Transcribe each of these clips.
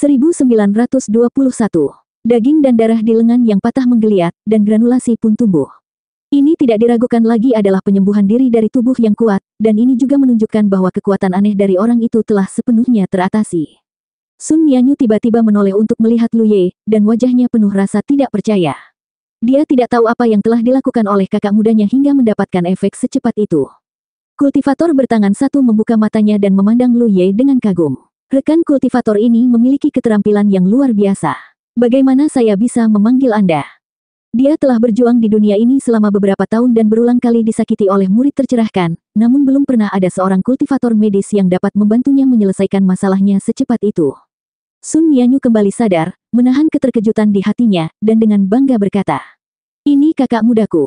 1921. Daging dan darah di lengan yang patah menggeliat, dan granulasi pun tumbuh. Ini tidak diragukan lagi adalah penyembuhan diri dari tubuh yang kuat, dan ini juga menunjukkan bahwa kekuatan aneh dari orang itu telah sepenuhnya teratasi. Sun Mianyu tiba-tiba menoleh untuk melihat Luye, dan wajahnya penuh rasa tidak percaya. Dia tidak tahu apa yang telah dilakukan oleh kakak mudanya hingga mendapatkan efek secepat itu. Kultivator bertangan satu membuka matanya dan memandang Luye dengan kagum. Rekan kultivator ini memiliki keterampilan yang luar biasa. Bagaimana saya bisa memanggil Anda? Dia telah berjuang di dunia ini selama beberapa tahun dan berulang kali disakiti oleh murid tercerahkan, namun belum pernah ada seorang kultivator medis yang dapat membantunya menyelesaikan masalahnya secepat itu. Sun Yanyu kembali sadar, menahan keterkejutan di hatinya, dan dengan bangga berkata, Ini kakak mudaku.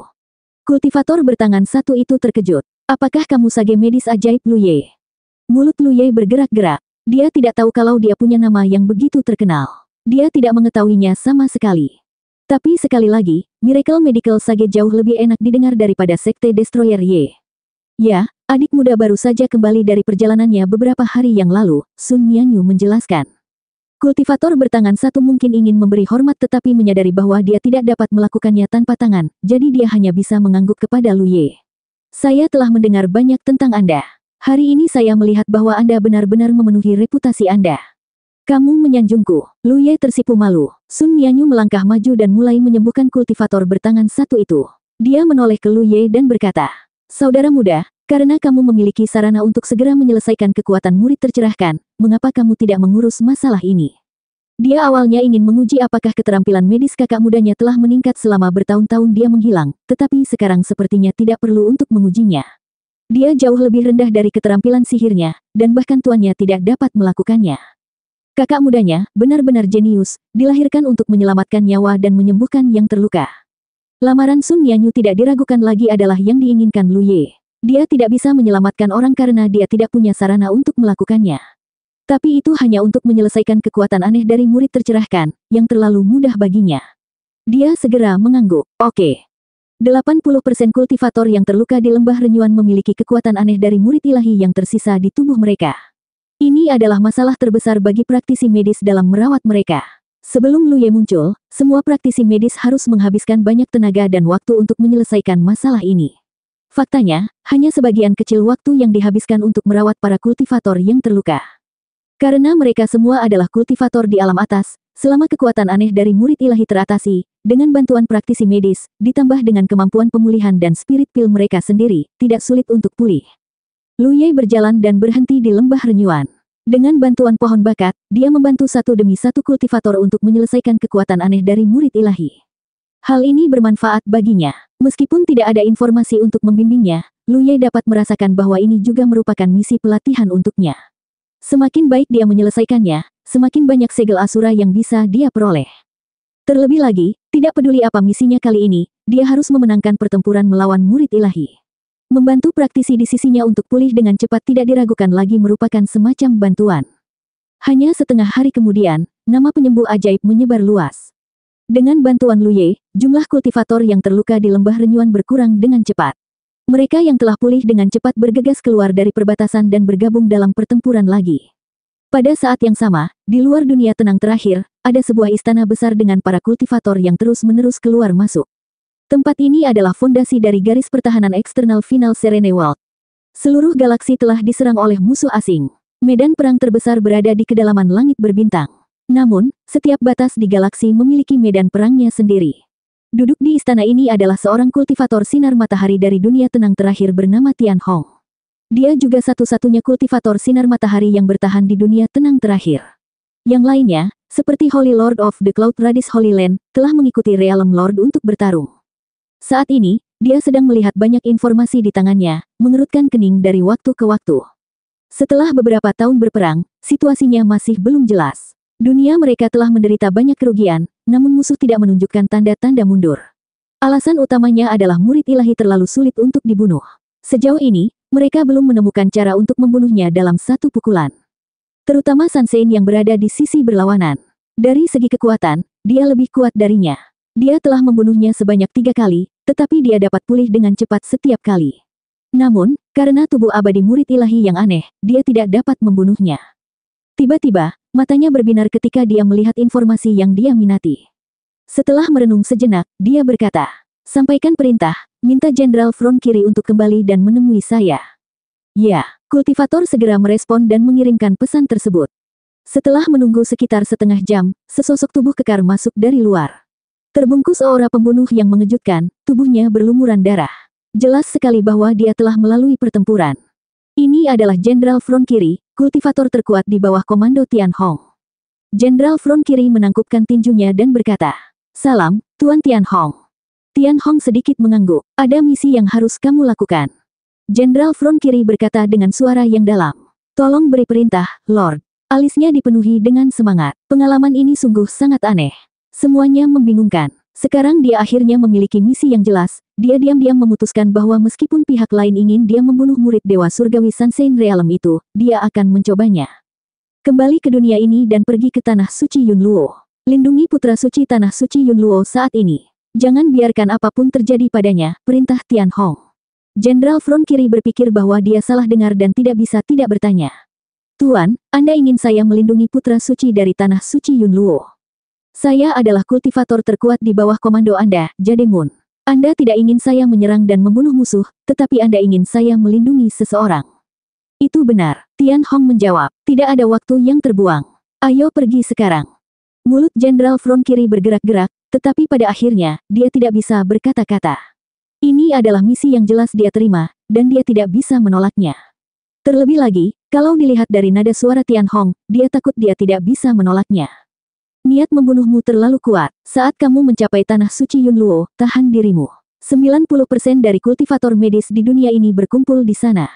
Kultivator bertangan satu itu terkejut. Apakah kamu sage medis ajaib Luye? Mulut Luye bergerak-gerak. Dia tidak tahu kalau dia punya nama yang begitu terkenal. Dia tidak mengetahuinya sama sekali. Tapi sekali lagi, Miracle Medical Sage jauh lebih enak didengar daripada Sekte Destroyer Ye. Ya, adik muda baru saja kembali dari perjalanannya beberapa hari yang lalu, Sun Mianyu menjelaskan. Kultivator bertangan satu mungkin ingin memberi hormat tetapi menyadari bahwa dia tidak dapat melakukannya tanpa tangan, jadi dia hanya bisa mengangguk kepada Lu Ye. Saya telah mendengar banyak tentang Anda. Hari ini saya melihat bahwa Anda benar-benar memenuhi reputasi Anda. Kamu menyanjungku. Lu Ye tersipu malu. Sun Yanyu melangkah maju dan mulai menyembuhkan kultivator bertangan satu itu. Dia menoleh ke Lu Ye dan berkata, Saudara muda, karena kamu memiliki sarana untuk segera menyelesaikan kekuatan murid tercerahkan, mengapa kamu tidak mengurus masalah ini? Dia awalnya ingin menguji apakah keterampilan medis kakak mudanya telah meningkat selama bertahun-tahun dia menghilang, tetapi sekarang sepertinya tidak perlu untuk mengujinya. Dia jauh lebih rendah dari keterampilan sihirnya, dan bahkan tuannya tidak dapat melakukannya. Kakak mudanya, benar-benar jenius, dilahirkan untuk menyelamatkan nyawa dan menyembuhkan yang terluka. Lamaran Sun Yanyu tidak diragukan lagi adalah yang diinginkan Luye. Dia tidak bisa menyelamatkan orang karena dia tidak punya sarana untuk melakukannya. Tapi itu hanya untuk menyelesaikan kekuatan aneh dari murid tercerahkan, yang terlalu mudah baginya. Dia segera mengangguk, oke. Okay. 80% kultivator yang terluka di lembah renyuan memiliki kekuatan aneh dari murid ilahi yang tersisa di tubuh mereka. Ini adalah masalah terbesar bagi praktisi medis dalam merawat mereka. Sebelum Luye muncul, semua praktisi medis harus menghabiskan banyak tenaga dan waktu untuk menyelesaikan masalah ini. Faktanya, hanya sebagian kecil waktu yang dihabiskan untuk merawat para kultivator yang terluka. Karena mereka semua adalah kultivator di alam atas, Selama kekuatan aneh dari murid ilahi teratasi, dengan bantuan praktisi medis, ditambah dengan kemampuan pemulihan dan spirit pil mereka sendiri, tidak sulit untuk pulih. Lu Ye berjalan dan berhenti di lembah renyuan. Dengan bantuan pohon bakat, dia membantu satu demi satu kultivator untuk menyelesaikan kekuatan aneh dari murid ilahi. Hal ini bermanfaat baginya. Meskipun tidak ada informasi untuk membimbingnya, Lu Ye dapat merasakan bahwa ini juga merupakan misi pelatihan untuknya. Semakin baik dia menyelesaikannya, semakin banyak segel asura yang bisa dia peroleh. Terlebih lagi, tidak peduli apa misinya kali ini, dia harus memenangkan pertempuran melawan murid ilahi. Membantu praktisi di sisinya untuk pulih dengan cepat tidak diragukan lagi merupakan semacam bantuan. Hanya setengah hari kemudian, nama penyembuh ajaib menyebar luas. Dengan bantuan Luye, jumlah kultivator yang terluka di lembah renyuan berkurang dengan cepat. Mereka yang telah pulih dengan cepat bergegas keluar dari perbatasan dan bergabung dalam pertempuran lagi. Pada saat yang sama, di luar dunia tenang terakhir, ada sebuah istana besar dengan para kultivator yang terus-menerus keluar masuk. Tempat ini adalah fondasi dari garis pertahanan eksternal final Serene World. Seluruh galaksi telah diserang oleh musuh asing. Medan perang terbesar berada di kedalaman langit berbintang. Namun, setiap batas di galaksi memiliki medan perangnya sendiri. Duduk di istana ini adalah seorang kultivator sinar matahari dari dunia tenang terakhir bernama Tian Hong. Dia juga satu-satunya kultivator sinar matahari yang bertahan di dunia tenang terakhir. Yang lainnya, seperti Holy Lord of the Cloud Radis Holy Land, telah mengikuti Realm Lord untuk bertarung. Saat ini, dia sedang melihat banyak informasi di tangannya, mengerutkan kening dari waktu ke waktu. Setelah beberapa tahun berperang, situasinya masih belum jelas. Dunia mereka telah menderita banyak kerugian, namun musuh tidak menunjukkan tanda-tanda mundur. Alasan utamanya adalah murid ilahi terlalu sulit untuk dibunuh. Sejauh ini, mereka belum menemukan cara untuk membunuhnya dalam satu pukulan. Terutama Sansein yang berada di sisi berlawanan. Dari segi kekuatan, dia lebih kuat darinya. Dia telah membunuhnya sebanyak tiga kali, tetapi dia dapat pulih dengan cepat setiap kali. Namun, karena tubuh abadi murid ilahi yang aneh, dia tidak dapat membunuhnya. Tiba-tiba, matanya berbinar ketika dia melihat informasi yang dia minati. Setelah merenung sejenak, dia berkata, Sampaikan perintah, minta Jenderal Front Kiri untuk kembali dan menemui saya. Ya, kultivator segera merespon dan mengirimkan pesan tersebut. Setelah menunggu sekitar setengah jam, sesosok tubuh kekar masuk dari luar. Terbungkus aura pembunuh yang mengejutkan, tubuhnya berlumuran darah. Jelas sekali bahwa dia telah melalui pertempuran. Ini adalah Jenderal Front Kiri, kultivator terkuat di bawah komando Tian Hong. Jenderal Front Kiri menangkupkan tinjunya dan berkata, Salam, Tuan Tian Hong. Tian Hong sedikit mengangguk. Ada misi yang harus kamu lakukan. Jenderal Front Kiri berkata dengan suara yang dalam. Tolong beri perintah, Lord. Alisnya dipenuhi dengan semangat. Pengalaman ini sungguh sangat aneh. Semuanya membingungkan. Sekarang dia akhirnya memiliki misi yang jelas, dia diam-diam memutuskan bahwa meskipun pihak lain ingin dia membunuh murid Dewa Surgawi Sansein Realm itu, dia akan mencobanya. Kembali ke dunia ini dan pergi ke Tanah Suci Yunluo. Lindungi Putra Suci Tanah Suci Yunluo saat ini. Jangan biarkan apapun terjadi padanya, perintah Tian Hong. Jenderal Front Kiri berpikir bahwa dia salah dengar dan tidak bisa tidak bertanya. Tuan, Anda ingin saya melindungi putra suci dari tanah suci Yunluo. Saya adalah kultivator terkuat di bawah komando Anda, Jade Moon. Anda tidak ingin saya menyerang dan membunuh musuh, tetapi Anda ingin saya melindungi seseorang. Itu benar, Tian Hong menjawab, tidak ada waktu yang terbuang. Ayo pergi sekarang. Mulut Jenderal Front Kiri bergerak-gerak, tetapi pada akhirnya, dia tidak bisa berkata-kata. Ini adalah misi yang jelas dia terima, dan dia tidak bisa menolaknya. Terlebih lagi, kalau dilihat dari nada suara Tian Hong, dia takut dia tidak bisa menolaknya. Niat membunuhmu terlalu kuat. Saat kamu mencapai tanah suci Yunluo, tahan dirimu. 90% dari kultivator medis di dunia ini berkumpul di sana.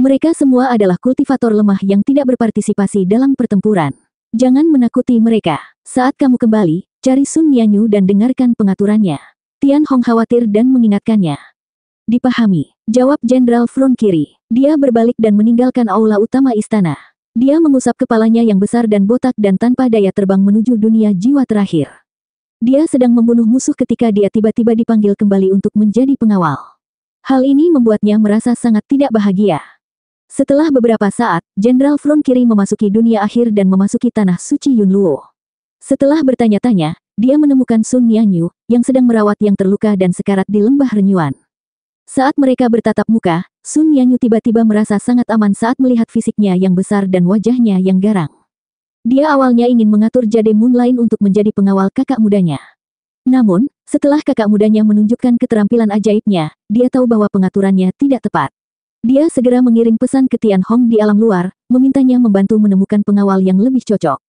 Mereka semua adalah kultivator lemah yang tidak berpartisipasi dalam pertempuran. Jangan menakuti mereka. Saat kamu kembali, Cari Sun Yanyu dan dengarkan pengaturannya. Tian Hong khawatir dan mengingatkannya. Dipahami, jawab Jenderal Frun Kiri. Dia berbalik dan meninggalkan aula utama istana. Dia mengusap kepalanya yang besar dan botak dan tanpa daya terbang menuju dunia jiwa terakhir. Dia sedang membunuh musuh ketika dia tiba-tiba dipanggil kembali untuk menjadi pengawal. Hal ini membuatnya merasa sangat tidak bahagia. Setelah beberapa saat, Jenderal Frun Kiri memasuki dunia akhir dan memasuki tanah suci Yunluo. Setelah bertanya-tanya, dia menemukan Sun Nianyu, yang sedang merawat yang terluka dan sekarat di lembah renyuan. Saat mereka bertatap muka, Sun Nianyu tiba-tiba merasa sangat aman saat melihat fisiknya yang besar dan wajahnya yang garang. Dia awalnya ingin mengatur Jade lain untuk menjadi pengawal kakak mudanya. Namun, setelah kakak mudanya menunjukkan keterampilan ajaibnya, dia tahu bahwa pengaturannya tidak tepat. Dia segera mengirim pesan ke Tian Hong di alam luar, memintanya membantu menemukan pengawal yang lebih cocok.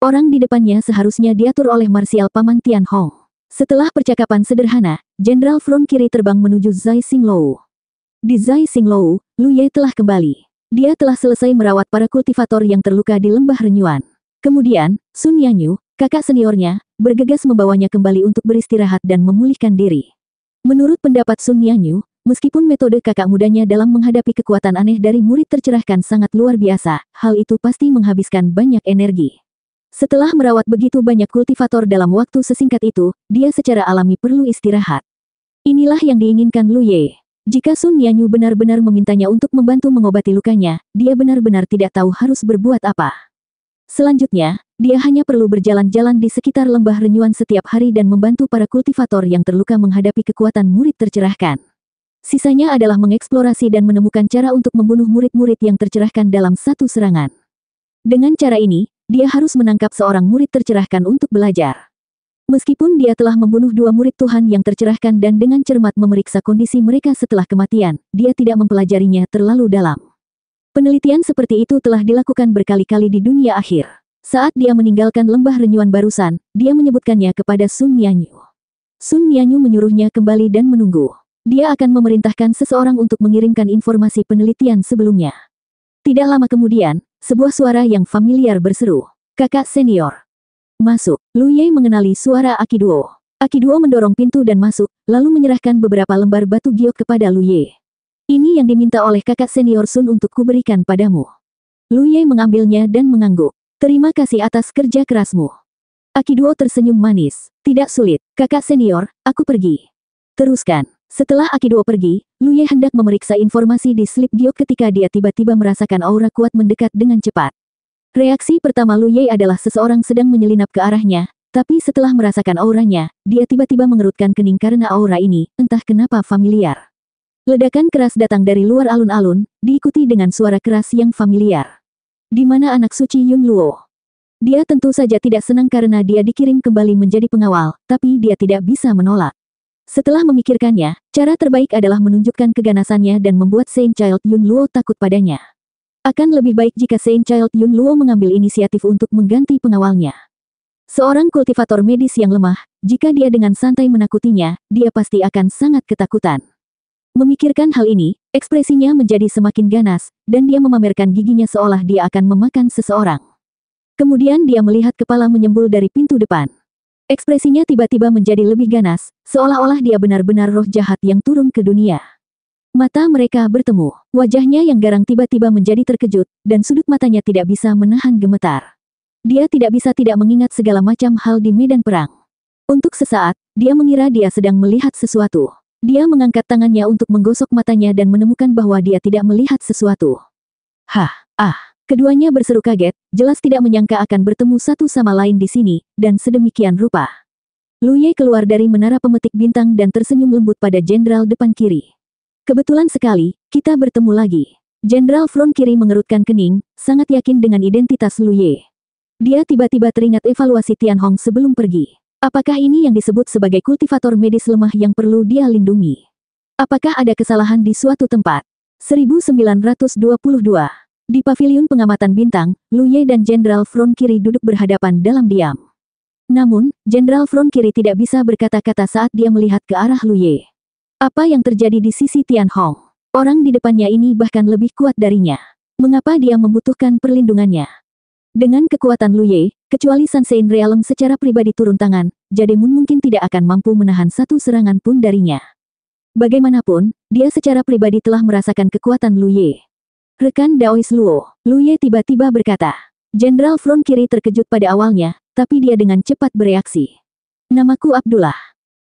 Orang di depannya seharusnya diatur oleh Marsial Paman Tian Hong. Setelah percakapan sederhana, Jenderal Front kiri terbang menuju Zai Lou. Di Zai Lou, Lu Ye telah kembali. Dia telah selesai merawat para kultivator yang terluka di lembah Renyuan. Kemudian, Sun Yanyu, kakak seniornya, bergegas membawanya kembali untuk beristirahat dan memulihkan diri. Menurut pendapat Sun Yanyu, meskipun metode kakak mudanya dalam menghadapi kekuatan aneh dari murid tercerahkan sangat luar biasa, hal itu pasti menghabiskan banyak energi. Setelah merawat begitu banyak kultivator dalam waktu sesingkat itu, dia secara alami perlu istirahat. Inilah yang diinginkan Lu Ye. Jika Sun Yanyu benar-benar memintanya untuk membantu mengobati lukanya, dia benar-benar tidak tahu harus berbuat apa. Selanjutnya, dia hanya perlu berjalan-jalan di sekitar lembah renyuan setiap hari dan membantu para kultivator yang terluka menghadapi kekuatan murid tercerahkan. Sisanya adalah mengeksplorasi dan menemukan cara untuk membunuh murid-murid yang tercerahkan dalam satu serangan. Dengan cara ini, dia harus menangkap seorang murid tercerahkan untuk belajar. Meskipun dia telah membunuh dua murid Tuhan yang tercerahkan dan dengan cermat memeriksa kondisi mereka setelah kematian, dia tidak mempelajarinya terlalu dalam. Penelitian seperti itu telah dilakukan berkali-kali di dunia akhir. Saat dia meninggalkan lembah renyuan barusan, dia menyebutkannya kepada Sun Nianyu. Sun Nianyu menyuruhnya kembali dan menunggu. Dia akan memerintahkan seseorang untuk mengirimkan informasi penelitian sebelumnya. Tidak lama kemudian, sebuah suara yang familiar berseru. Kakak senior. Masuk. Lu Ye mengenali suara Akiduo. Akiduo mendorong pintu dan masuk, lalu menyerahkan beberapa lembar batu giok kepada Lu Ye Ini yang diminta oleh kakak senior Sun untuk kuberikan padamu. Lu Ye mengambilnya dan mengangguk. Terima kasih atas kerja kerasmu. Akiduo tersenyum manis. Tidak sulit, kakak senior, aku pergi. Teruskan. Setelah Akiduo pergi, Luye hendak memeriksa informasi di slip giok ketika dia tiba-tiba merasakan aura kuat mendekat dengan cepat. Reaksi pertama Luye adalah seseorang sedang menyelinap ke arahnya, tapi setelah merasakan auranya, dia tiba-tiba mengerutkan kening karena aura ini, entah kenapa familiar. Ledakan keras datang dari luar alun-alun, diikuti dengan suara keras yang familiar. Di mana anak suci Yun Luo? Dia tentu saja tidak senang karena dia dikirim kembali menjadi pengawal, tapi dia tidak bisa menolak. Setelah memikirkannya, cara terbaik adalah menunjukkan keganasannya dan membuat Saint Child Yun Luo takut padanya. Akan lebih baik jika Saint Child Yun Luo mengambil inisiatif untuk mengganti pengawalnya. Seorang kultivator medis yang lemah, jika dia dengan santai menakutinya, dia pasti akan sangat ketakutan. Memikirkan hal ini, ekspresinya menjadi semakin ganas, dan dia memamerkan giginya seolah dia akan memakan seseorang. Kemudian dia melihat kepala menyembul dari pintu depan. Ekspresinya tiba-tiba menjadi lebih ganas, seolah-olah dia benar-benar roh jahat yang turun ke dunia. Mata mereka bertemu, wajahnya yang garang tiba-tiba menjadi terkejut, dan sudut matanya tidak bisa menahan gemetar. Dia tidak bisa tidak mengingat segala macam hal di medan perang. Untuk sesaat, dia mengira dia sedang melihat sesuatu. Dia mengangkat tangannya untuk menggosok matanya dan menemukan bahwa dia tidak melihat sesuatu. Hah, ah. Keduanya berseru kaget, jelas tidak menyangka akan bertemu satu sama lain di sini, dan sedemikian rupa. Lu Ye keluar dari menara pemetik bintang dan tersenyum lembut pada jenderal depan kiri. Kebetulan sekali, kita bertemu lagi. Jenderal front kiri mengerutkan kening, sangat yakin dengan identitas Lu Ye. Dia tiba-tiba teringat evaluasi Tian Hong sebelum pergi. Apakah ini yang disebut sebagai kultivator medis lemah yang perlu dia lindungi? Apakah ada kesalahan di suatu tempat? 1922 di pavilion pengamatan bintang, Lu Ye dan Jenderal Front Kiri duduk berhadapan dalam diam. Namun, Jenderal Front Kiri tidak bisa berkata-kata saat dia melihat ke arah Lu Ye. Apa yang terjadi di sisi Tian Hong? Orang di depannya ini bahkan lebih kuat darinya. Mengapa dia membutuhkan perlindungannya? Dengan kekuatan Lu Ye, kecuali Sansein Realm secara pribadi turun tangan, Jademun mungkin tidak akan mampu menahan satu serangan pun darinya. Bagaimanapun, dia secara pribadi telah merasakan kekuatan Lu Ye. Rekan Daois Luo, Lu Ye tiba-tiba berkata. Jenderal Front Kiri terkejut pada awalnya, tapi dia dengan cepat bereaksi. Namaku Abdullah.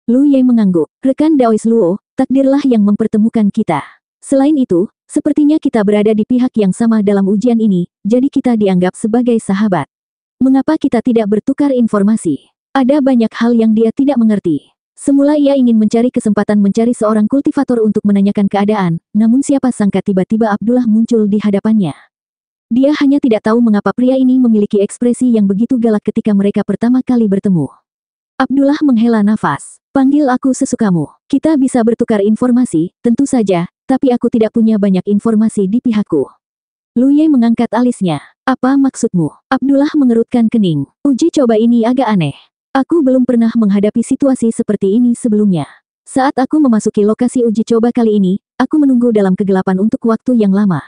Lu Ye mengangguk. Rekan Daois Luo, takdirlah yang mempertemukan kita. Selain itu, sepertinya kita berada di pihak yang sama dalam ujian ini, jadi kita dianggap sebagai sahabat. Mengapa kita tidak bertukar informasi? Ada banyak hal yang dia tidak mengerti. Semula ia ingin mencari kesempatan mencari seorang kultivator untuk menanyakan keadaan, namun siapa sangka tiba-tiba Abdullah muncul di hadapannya. Dia hanya tidak tahu mengapa pria ini memiliki ekspresi yang begitu galak ketika mereka pertama kali bertemu. Abdullah menghela nafas. Panggil aku sesukamu. Kita bisa bertukar informasi, tentu saja, tapi aku tidak punya banyak informasi di pihakku. Luye mengangkat alisnya. Apa maksudmu? Abdullah mengerutkan kening. Uji coba ini agak aneh. Aku belum pernah menghadapi situasi seperti ini sebelumnya. Saat aku memasuki lokasi uji coba kali ini, aku menunggu dalam kegelapan untuk waktu yang lama.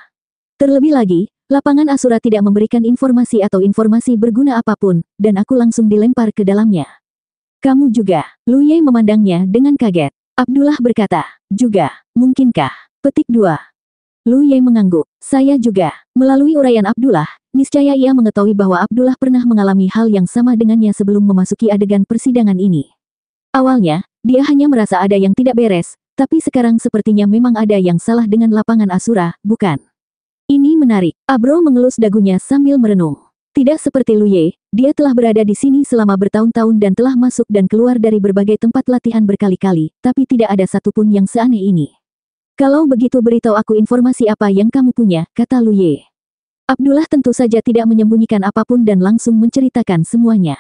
Terlebih lagi, lapangan Asura tidak memberikan informasi atau informasi berguna apapun, dan aku langsung dilempar ke dalamnya. Kamu juga, Lu Ye memandangnya dengan kaget. Abdullah berkata, juga, mungkinkah? Petik 2. Ye mengangguk, saya juga. Melalui uraian Abdullah, Niscaya ia mengetahui bahwa Abdullah pernah mengalami hal yang sama dengannya sebelum memasuki adegan persidangan ini. Awalnya, dia hanya merasa ada yang tidak beres, tapi sekarang sepertinya memang ada yang salah dengan lapangan Asura, bukan? Ini menarik. Abro mengelus dagunya sambil merenung. Tidak seperti Luye, dia telah berada di sini selama bertahun-tahun dan telah masuk dan keluar dari berbagai tempat latihan berkali-kali, tapi tidak ada satupun yang seaneh ini. Kalau begitu beritahu aku informasi apa yang kamu punya, kata Luye. Abdullah tentu saja tidak menyembunyikan apapun dan langsung menceritakan semuanya.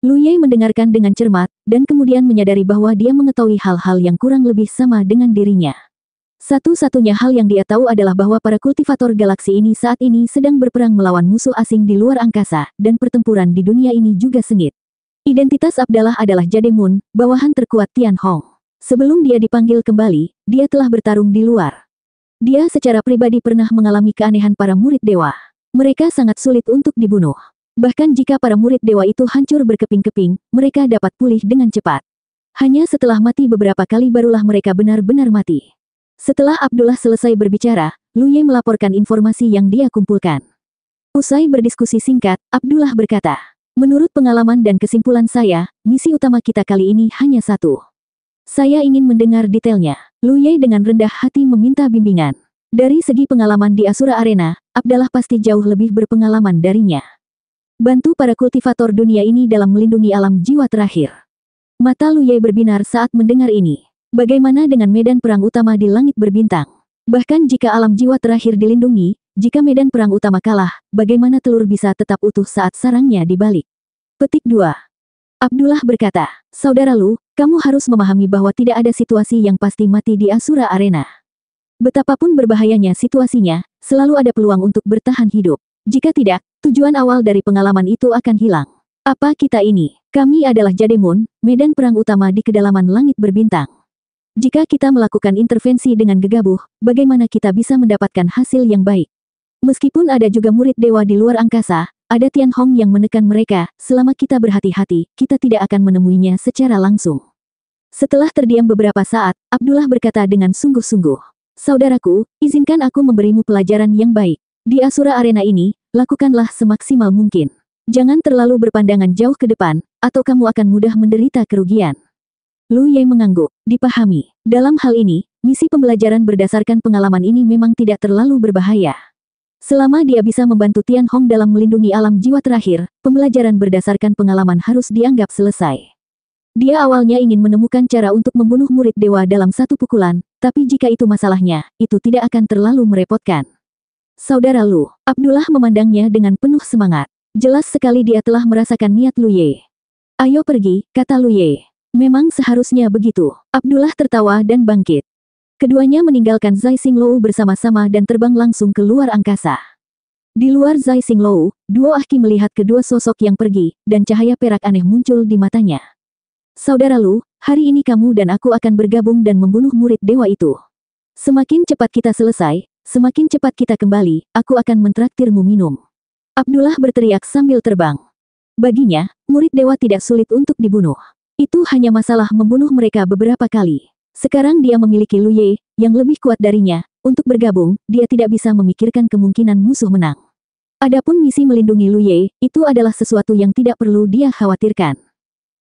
Lu Luye mendengarkan dengan cermat, dan kemudian menyadari bahwa dia mengetahui hal-hal yang kurang lebih sama dengan dirinya. Satu-satunya hal yang dia tahu adalah bahwa para kultivator galaksi ini saat ini sedang berperang melawan musuh asing di luar angkasa, dan pertempuran di dunia ini juga sengit. Identitas Abdallah adalah Jademun, bawahan terkuat Tian Hong. Sebelum dia dipanggil kembali, dia telah bertarung di luar. Dia secara pribadi pernah mengalami keanehan para murid dewa. Mereka sangat sulit untuk dibunuh. Bahkan jika para murid dewa itu hancur berkeping-keping, mereka dapat pulih dengan cepat. Hanya setelah mati beberapa kali barulah mereka benar-benar mati. Setelah Abdullah selesai berbicara, Lu Ye melaporkan informasi yang dia kumpulkan. Usai berdiskusi singkat, Abdullah berkata, Menurut pengalaman dan kesimpulan saya, misi utama kita kali ini hanya satu. Saya ingin mendengar detailnya. Lu Ye dengan rendah hati meminta bimbingan. Dari segi pengalaman di Asura Arena, Abdallah pasti jauh lebih berpengalaman darinya. Bantu para kultivator dunia ini dalam melindungi alam jiwa terakhir. Mata Lu Ye berbinar saat mendengar ini. Bagaimana dengan medan perang utama di langit berbintang? Bahkan jika alam jiwa terakhir dilindungi, jika medan perang utama kalah, bagaimana telur bisa tetap utuh saat sarangnya dibalik? Petik 2. Abdullah berkata, Saudara Lu, kamu harus memahami bahwa tidak ada situasi yang pasti mati di Asura Arena. Betapapun berbahayanya situasinya, selalu ada peluang untuk bertahan hidup. Jika tidak, tujuan awal dari pengalaman itu akan hilang. Apa kita ini? Kami adalah Jademun, medan perang utama di kedalaman langit berbintang. Jika kita melakukan intervensi dengan gegabah, bagaimana kita bisa mendapatkan hasil yang baik? Meskipun ada juga murid dewa di luar angkasa, ada Tian Hong yang menekan mereka, selama kita berhati-hati, kita tidak akan menemuinya secara langsung. Setelah terdiam beberapa saat, Abdullah berkata dengan sungguh-sungguh. Saudaraku, izinkan aku memberimu pelajaran yang baik. Di Asura Arena ini, lakukanlah semaksimal mungkin. Jangan terlalu berpandangan jauh ke depan, atau kamu akan mudah menderita kerugian. Lu Ye mengangguk, dipahami. Dalam hal ini, misi pembelajaran berdasarkan pengalaman ini memang tidak terlalu berbahaya. Selama dia bisa membantu Tian Hong dalam melindungi alam jiwa terakhir, pembelajaran berdasarkan pengalaman harus dianggap selesai. Dia awalnya ingin menemukan cara untuk membunuh murid dewa dalam satu pukulan, tapi jika itu masalahnya, itu tidak akan terlalu merepotkan. Saudara Lu, Abdullah memandangnya dengan penuh semangat. Jelas sekali dia telah merasakan niat Lu Ye. Ayo pergi, kata Lu Ye. Memang seharusnya begitu. Abdullah tertawa dan bangkit. Keduanya meninggalkan Zai Lou bersama-sama dan terbang langsung ke luar angkasa. Di luar Zai Lou, Duo Ahki melihat kedua sosok yang pergi, dan cahaya perak aneh muncul di matanya. Saudara Lu, hari ini kamu dan aku akan bergabung dan membunuh murid dewa itu. Semakin cepat kita selesai, semakin cepat kita kembali, aku akan mentraktirmu minum. Abdullah berteriak sambil terbang. Baginya, murid dewa tidak sulit untuk dibunuh. Itu hanya masalah membunuh mereka beberapa kali. Sekarang dia memiliki Lu Ye yang lebih kuat darinya. Untuk bergabung, dia tidak bisa memikirkan kemungkinan musuh menang. Adapun misi melindungi Lu Ye itu adalah sesuatu yang tidak perlu dia khawatirkan.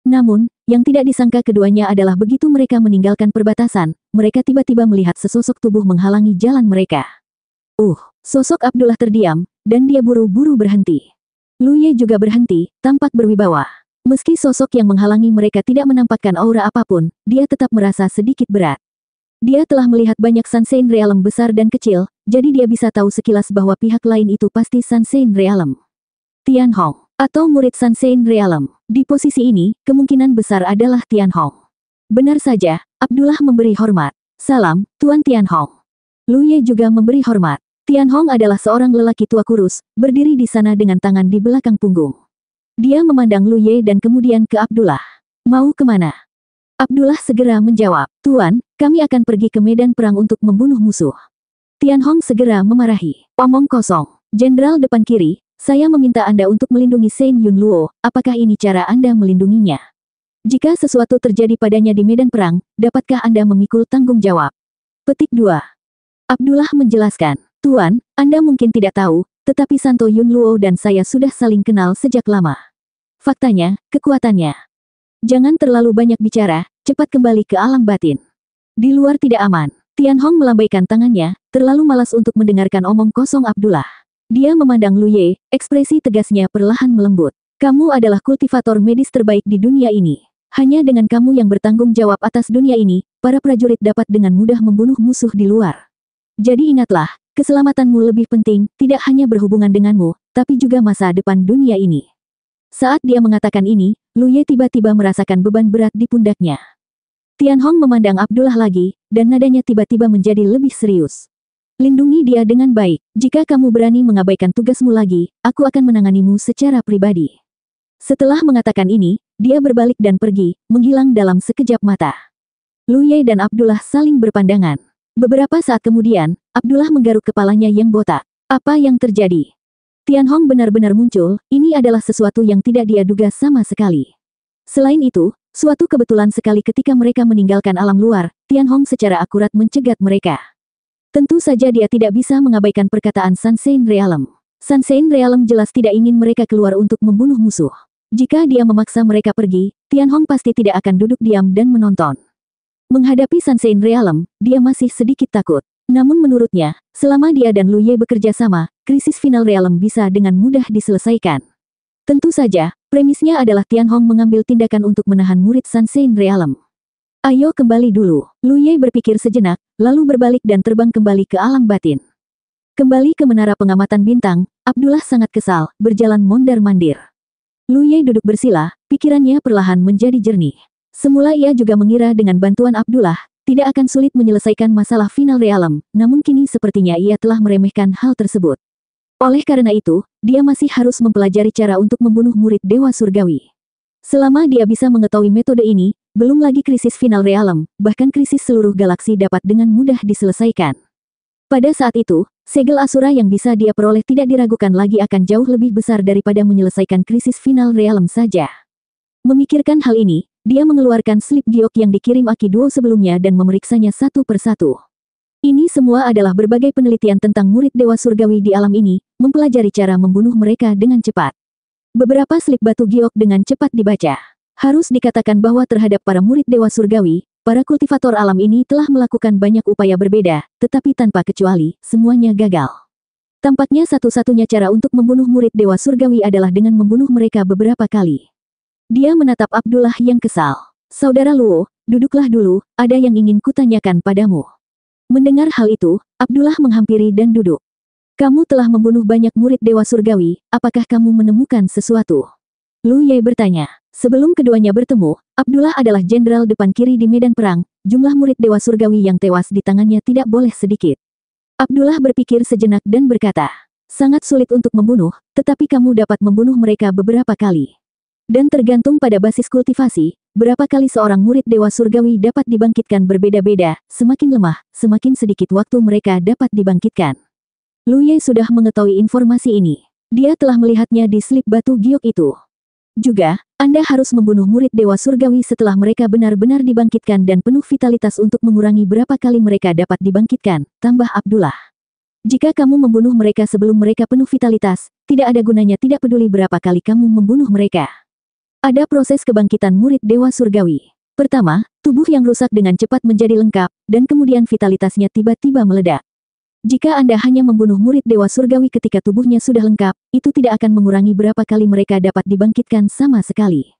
Namun, yang tidak disangka keduanya adalah begitu mereka meninggalkan perbatasan, mereka tiba-tiba melihat sesosok tubuh menghalangi jalan mereka. Uh, sosok Abdullah terdiam, dan dia buru-buru berhenti. Lu Ye juga berhenti, tampak berwibawa. Meski sosok yang menghalangi mereka tidak menampakkan aura apapun, dia tetap merasa sedikit berat. Dia telah melihat banyak Sansein Realm besar dan kecil, jadi dia bisa tahu sekilas bahwa pihak lain itu pasti Sansein Realm. Tian Hong, atau murid Sansein Realm. Di posisi ini, kemungkinan besar adalah Tian Hong. Benar saja, Abdullah memberi hormat. Salam, Tuan Tian Hong. Lu Ye juga memberi hormat. Tian Hong adalah seorang lelaki tua kurus, berdiri di sana dengan tangan di belakang punggung. Dia memandang Luye dan kemudian ke Abdullah. Mau kemana? Abdullah segera menjawab, Tuan, kami akan pergi ke medan perang untuk membunuh musuh. Tian Hong segera memarahi. Omong kosong. Jenderal depan kiri, saya meminta Anda untuk melindungi Shen Yun Luo, apakah ini cara Anda melindunginya? Jika sesuatu terjadi padanya di medan perang, dapatkah Anda memikul tanggung jawab? Petik 2. Abdullah menjelaskan, Tuan, Anda mungkin tidak tahu, tetapi Santo Yun Luo dan saya sudah saling kenal sejak lama. Faktanya, kekuatannya. Jangan terlalu banyak bicara, cepat kembali ke alam batin. Di luar tidak aman. Tian Hong melambaikan tangannya, terlalu malas untuk mendengarkan omong kosong Abdullah. Dia memandang Lu Ye, ekspresi tegasnya perlahan melembut. Kamu adalah kultivator medis terbaik di dunia ini. Hanya dengan kamu yang bertanggung jawab atas dunia ini, para prajurit dapat dengan mudah membunuh musuh di luar. Jadi ingatlah, keselamatanmu lebih penting, tidak hanya berhubungan denganmu, tapi juga masa depan dunia ini. Saat dia mengatakan ini, Lu Ye tiba-tiba merasakan beban berat di pundaknya. Tian Hong memandang Abdullah lagi, dan nadanya tiba-tiba menjadi lebih serius. Lindungi dia dengan baik, jika kamu berani mengabaikan tugasmu lagi, aku akan menanganimu secara pribadi. Setelah mengatakan ini, dia berbalik dan pergi, menghilang dalam sekejap mata. Lu Ye dan Abdullah saling berpandangan. Beberapa saat kemudian, Abdullah menggaruk kepalanya yang botak. Apa yang terjadi? Tian Hong benar-benar muncul, ini adalah sesuatu yang tidak dia duga sama sekali. Selain itu, suatu kebetulan sekali ketika mereka meninggalkan alam luar, Tian Hong secara akurat mencegat mereka. Tentu saja dia tidak bisa mengabaikan perkataan Sansein Realm. Sansein Realm jelas tidak ingin mereka keluar untuk membunuh musuh. Jika dia memaksa mereka pergi, Tian Hong pasti tidak akan duduk diam dan menonton. Menghadapi Sansein Realm, dia masih sedikit takut. Namun menurutnya, selama dia dan Lu Ye bekerja sama, krisis final realm bisa dengan mudah diselesaikan. Tentu saja, premisnya adalah Tian Hong mengambil tindakan untuk menahan murid Sansein realm. Ayo kembali dulu, Lu Ye berpikir sejenak, lalu berbalik dan terbang kembali ke alam batin. Kembali ke menara pengamatan bintang, Abdullah sangat kesal, berjalan mondar-mandir. Lu Ye duduk bersila, pikirannya perlahan menjadi jernih. Semula ia juga mengira dengan bantuan Abdullah, tidak akan sulit menyelesaikan masalah final realm, namun kini sepertinya ia telah meremehkan hal tersebut. Oleh karena itu, dia masih harus mempelajari cara untuk membunuh murid Dewa Surgawi. Selama dia bisa mengetahui metode ini, belum lagi krisis final realm, bahkan krisis seluruh galaksi dapat dengan mudah diselesaikan. Pada saat itu, segel asura yang bisa dia peroleh tidak diragukan lagi akan jauh lebih besar daripada menyelesaikan krisis final realm saja. Memikirkan hal ini, dia mengeluarkan slip giok yang dikirim Aki Duo sebelumnya dan memeriksanya satu persatu. Ini semua adalah berbagai penelitian tentang murid Dewa Surgawi di alam ini, mempelajari cara membunuh mereka dengan cepat. Beberapa slip batu giok dengan cepat dibaca. Harus dikatakan bahwa terhadap para murid Dewa Surgawi, para kultivator alam ini telah melakukan banyak upaya berbeda, tetapi tanpa kecuali, semuanya gagal. Tampaknya satu-satunya cara untuk membunuh murid Dewa Surgawi adalah dengan membunuh mereka beberapa kali. Dia menatap Abdullah yang kesal. Saudara Luo, duduklah dulu, ada yang ingin kutanyakan padamu. Mendengar hal itu, Abdullah menghampiri dan duduk. Kamu telah membunuh banyak murid Dewa Surgawi, apakah kamu menemukan sesuatu? Lu Ye bertanya. Sebelum keduanya bertemu, Abdullah adalah jenderal depan kiri di medan perang, jumlah murid Dewa Surgawi yang tewas di tangannya tidak boleh sedikit. Abdullah berpikir sejenak dan berkata, Sangat sulit untuk membunuh, tetapi kamu dapat membunuh mereka beberapa kali. Dan tergantung pada basis kultivasi, berapa kali seorang murid Dewa Surgawi dapat dibangkitkan berbeda-beda, semakin lemah, semakin sedikit waktu mereka dapat dibangkitkan. Lu Ye sudah mengetahui informasi ini. Dia telah melihatnya di slip batu giok itu. Juga, Anda harus membunuh murid Dewa Surgawi setelah mereka benar-benar dibangkitkan dan penuh vitalitas untuk mengurangi berapa kali mereka dapat dibangkitkan, tambah Abdullah. Jika kamu membunuh mereka sebelum mereka penuh vitalitas, tidak ada gunanya tidak peduli berapa kali kamu membunuh mereka. Ada proses kebangkitan murid Dewa Surgawi. Pertama, tubuh yang rusak dengan cepat menjadi lengkap, dan kemudian vitalitasnya tiba-tiba meledak. Jika Anda hanya membunuh murid Dewa Surgawi ketika tubuhnya sudah lengkap, itu tidak akan mengurangi berapa kali mereka dapat dibangkitkan sama sekali.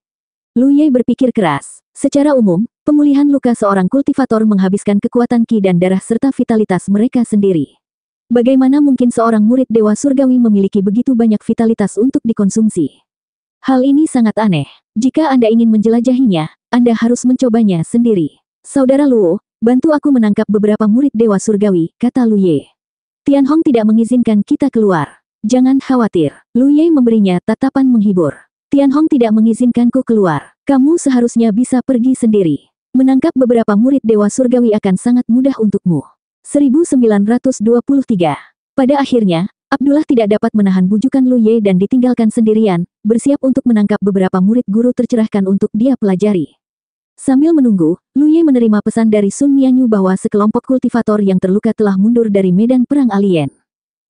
Luye berpikir keras. Secara umum, pemulihan luka seorang kultivator menghabiskan kekuatan ki dan darah serta vitalitas mereka sendiri. Bagaimana mungkin seorang murid Dewa Surgawi memiliki begitu banyak vitalitas untuk dikonsumsi? Hal ini sangat aneh. Jika Anda ingin menjelajahinya, Anda harus mencobanya sendiri. Saudara Lu, bantu aku menangkap beberapa murid Dewa Surgawi, kata Lu Ye. Tian Hong tidak mengizinkan kita keluar. Jangan khawatir. Lu Ye memberinya tatapan menghibur. Tian Hong tidak mengizinkanku keluar. Kamu seharusnya bisa pergi sendiri. Menangkap beberapa murid Dewa Surgawi akan sangat mudah untukmu. 1923. Pada akhirnya, Abdullah tidak dapat menahan bujukan Lu Ye dan ditinggalkan sendirian, bersiap untuk menangkap beberapa murid guru tercerahkan untuk dia pelajari. Sambil menunggu, Lu Ye menerima pesan dari Sun Mianyu bahwa sekelompok kultivator yang terluka telah mundur dari medan perang alien.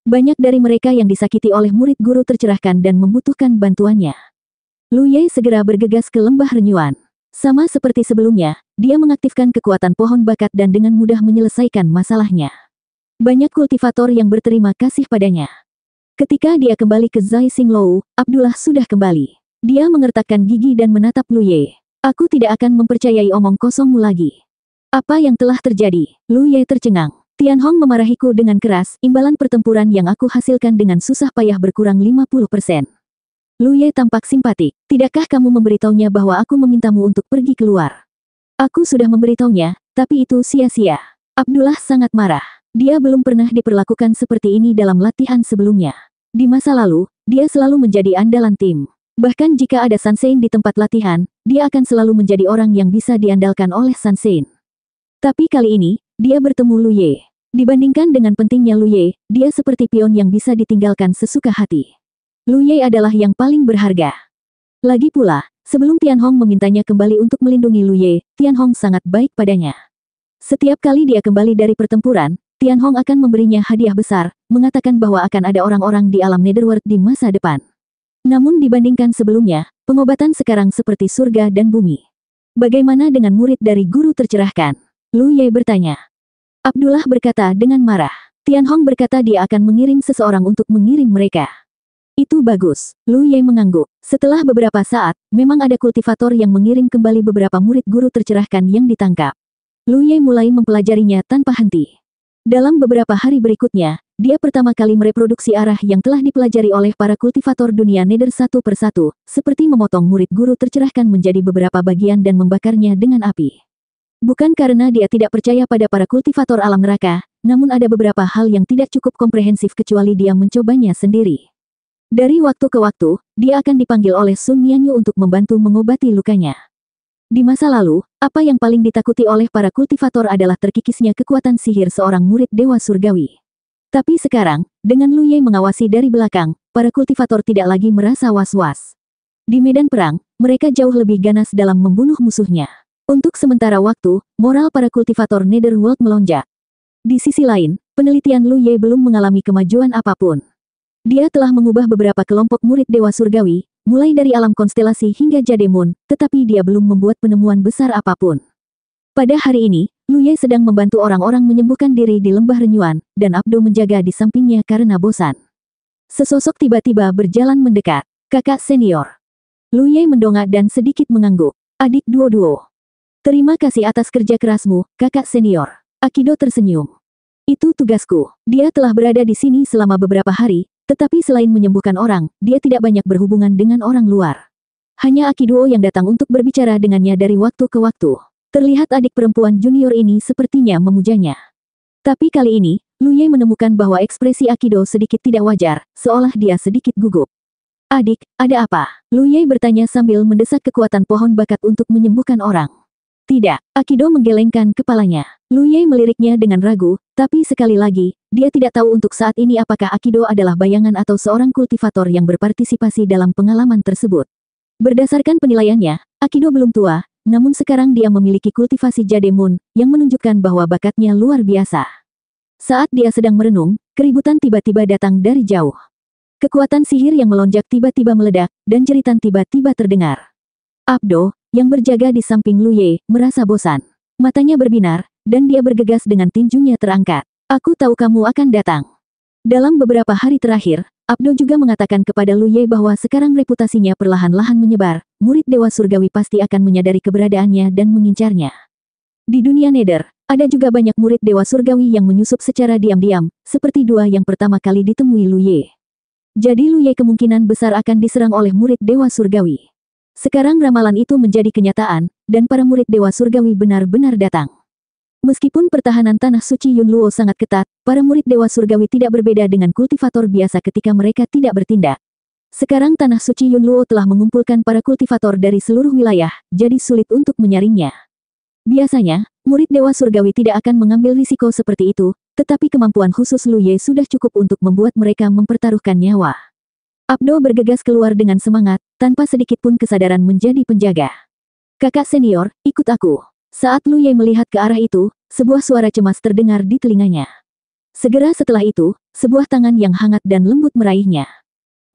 Banyak dari mereka yang disakiti oleh murid guru tercerahkan dan membutuhkan bantuannya. Lu Ye segera bergegas ke lembah renyuan. Sama seperti sebelumnya, dia mengaktifkan kekuatan pohon bakat dan dengan mudah menyelesaikan masalahnya. Banyak kultivator yang berterima kasih padanya. Ketika dia kembali ke Zai Xinglou, Abdullah sudah kembali. Dia mengertakkan gigi dan menatap Lu Ye. Aku tidak akan mempercayai omong kosongmu lagi. Apa yang telah terjadi? Lu Ye tercengang. Tian Hong memarahiku dengan keras, imbalan pertempuran yang aku hasilkan dengan susah payah berkurang 50%. Ye tampak simpatik. Tidakkah kamu memberitahunya bahwa aku memintamu untuk pergi keluar? Aku sudah memberitahunya, tapi itu sia-sia. Abdullah sangat marah. Dia belum pernah diperlakukan seperti ini dalam latihan sebelumnya. Di masa lalu, dia selalu menjadi andalan tim. Bahkan jika ada Sansein di tempat latihan, dia akan selalu menjadi orang yang bisa diandalkan oleh Sansein. Tapi kali ini, dia bertemu Lu Ye. Dibandingkan dengan pentingnya Lu Ye, dia seperti pion yang bisa ditinggalkan sesuka hati. Lu Ye adalah yang paling berharga. Lagi pula, sebelum Tian Hong memintanya kembali untuk melindungi Lu Ye, Tian Hong sangat baik padanya. Setiap kali dia kembali dari pertempuran, Tian Hong akan memberinya hadiah besar, mengatakan bahwa akan ada orang-orang di alam Netherworld di masa depan. Namun dibandingkan sebelumnya, pengobatan sekarang seperti surga dan bumi. Bagaimana dengan murid dari guru tercerahkan? Lu Ye bertanya. Abdullah berkata dengan marah. Tian Hong berkata dia akan mengirim seseorang untuk mengirim mereka. Itu bagus, Lu Ye mengangguk. Setelah beberapa saat, memang ada kultivator yang mengirim kembali beberapa murid guru tercerahkan yang ditangkap. Lu Ye mulai mempelajarinya tanpa henti. Dalam beberapa hari berikutnya, dia pertama kali mereproduksi arah yang telah dipelajari oleh para kultivator dunia nether satu persatu, seperti memotong murid guru tercerahkan menjadi beberapa bagian dan membakarnya dengan api. Bukan karena dia tidak percaya pada para kultivator alam neraka, namun ada beberapa hal yang tidak cukup komprehensif kecuali dia mencobanya sendiri. Dari waktu ke waktu, dia akan dipanggil oleh Sun Nianyu untuk membantu mengobati lukanya. Di masa lalu, apa yang paling ditakuti oleh para kultivator adalah terkikisnya kekuatan sihir seorang murid dewa surgawi. Tapi sekarang, dengan Lu Ye mengawasi dari belakang, para kultivator tidak lagi merasa was-was. Di medan perang, mereka jauh lebih ganas dalam membunuh musuhnya. Untuk sementara waktu, moral para kultivator Netherworld melonjak. Di sisi lain, penelitian Lu Ye belum mengalami kemajuan apapun. Dia telah mengubah beberapa kelompok murid Dewa Surgawi, mulai dari alam konstelasi hingga Moon, tetapi dia belum membuat penemuan besar apapun. Pada hari ini, Luye sedang membantu orang-orang menyembuhkan diri di lembah renyuan, dan Abdo menjaga di sampingnya karena bosan. Sesosok tiba-tiba berjalan mendekat, kakak senior. Luye mendongak dan sedikit mengangguk, adik duo-duo. Terima kasih atas kerja kerasmu, kakak senior. Akido tersenyum. Itu tugasku. Dia telah berada di sini selama beberapa hari, tetapi selain menyembuhkan orang, dia tidak banyak berhubungan dengan orang luar. Hanya Akiduo yang datang untuk berbicara dengannya dari waktu ke waktu. Terlihat adik perempuan junior ini sepertinya memujanya. Tapi kali ini, Lu Ye menemukan bahwa ekspresi Akido sedikit tidak wajar, seolah dia sedikit gugup. Adik, ada apa? Lu Ye bertanya sambil mendesak kekuatan pohon bakat untuk menyembuhkan orang. Tidak, Akido menggelengkan kepalanya. Lu Ye meliriknya dengan ragu, tapi sekali lagi, dia tidak tahu untuk saat ini apakah Akido adalah bayangan atau seorang kultivator yang berpartisipasi dalam pengalaman tersebut. Berdasarkan penilaiannya, Akido belum tua, namun sekarang dia memiliki kultivasi Jade Moon, yang menunjukkan bahwa bakatnya luar biasa. Saat dia sedang merenung, keributan tiba-tiba datang dari jauh. Kekuatan sihir yang melonjak tiba-tiba meledak, dan jeritan tiba-tiba terdengar. Abdo, yang berjaga di samping Luye, merasa bosan. Matanya berbinar, dan dia bergegas dengan tinjunya terangkat. Aku tahu kamu akan datang. Dalam beberapa hari terakhir, Abdo juga mengatakan kepada Lu Ye bahwa sekarang reputasinya perlahan-lahan menyebar, murid Dewa Surgawi pasti akan menyadari keberadaannya dan mengincarnya. Di dunia Nether, ada juga banyak murid Dewa Surgawi yang menyusup secara diam-diam, seperti dua yang pertama kali ditemui Lu Ye. Jadi Lu Ye kemungkinan besar akan diserang oleh murid Dewa Surgawi. Sekarang ramalan itu menjadi kenyataan, dan para murid Dewa Surgawi benar-benar datang. Meskipun pertahanan tanah suci Yunluo sangat ketat, para murid Dewa Surgawi tidak berbeda dengan kultivator biasa ketika mereka tidak bertindak. Sekarang tanah suci Yunluo telah mengumpulkan para kultivator dari seluruh wilayah, jadi sulit untuk menyaringnya. Biasanya, murid Dewa Surgawi tidak akan mengambil risiko seperti itu, tetapi kemampuan khusus Lu Ye sudah cukup untuk membuat mereka mempertaruhkan nyawa. Abdo bergegas keluar dengan semangat, tanpa sedikit pun kesadaran menjadi penjaga. Kakak senior, ikut aku. Saat Lu Ye melihat ke arah itu, sebuah suara cemas terdengar di telinganya. Segera setelah itu, sebuah tangan yang hangat dan lembut meraihnya.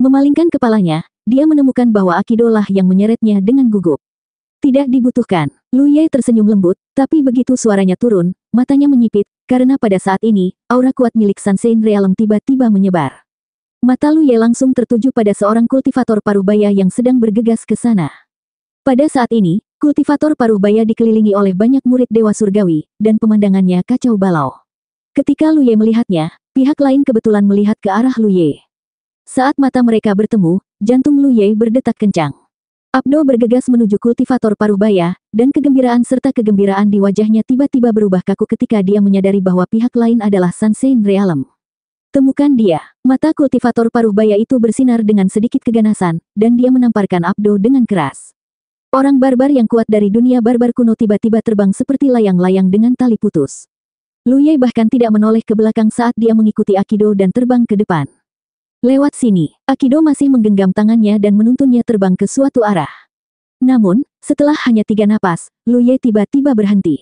Memalingkan kepalanya, dia menemukan bahwa Akidolah yang menyeretnya dengan gugup. Tidak dibutuhkan. Lu Ye tersenyum lembut, tapi begitu suaranya turun, matanya menyipit, karena pada saat ini, aura kuat milik Sansein Realm tiba-tiba menyebar. Mata Lu Ye langsung tertuju pada seorang kultivator parubaya yang sedang bergegas ke sana. Pada saat ini, Kultivator paruh baya dikelilingi oleh banyak murid dewa surgawi, dan pemandangannya kacau balau. Ketika Luye melihatnya, pihak lain kebetulan melihat ke arah Luye. Saat mata mereka bertemu, jantung Luye berdetak kencang. Abdo bergegas menuju kultivator paruh baya, dan kegembiraan serta kegembiraan di wajahnya tiba-tiba berubah kaku ketika dia menyadari bahwa pihak lain adalah Sansein Realem. Temukan dia. Mata kultivator paruh baya itu bersinar dengan sedikit keganasan, dan dia menamparkan Abdo dengan keras. Orang barbar yang kuat dari dunia barbar kuno tiba-tiba terbang seperti layang-layang dengan tali putus. Lu Ye bahkan tidak menoleh ke belakang saat dia mengikuti Akido dan terbang ke depan. Lewat sini, Akido masih menggenggam tangannya dan menuntunnya terbang ke suatu arah. Namun, setelah hanya tiga napas, Lu Ye tiba-tiba berhenti.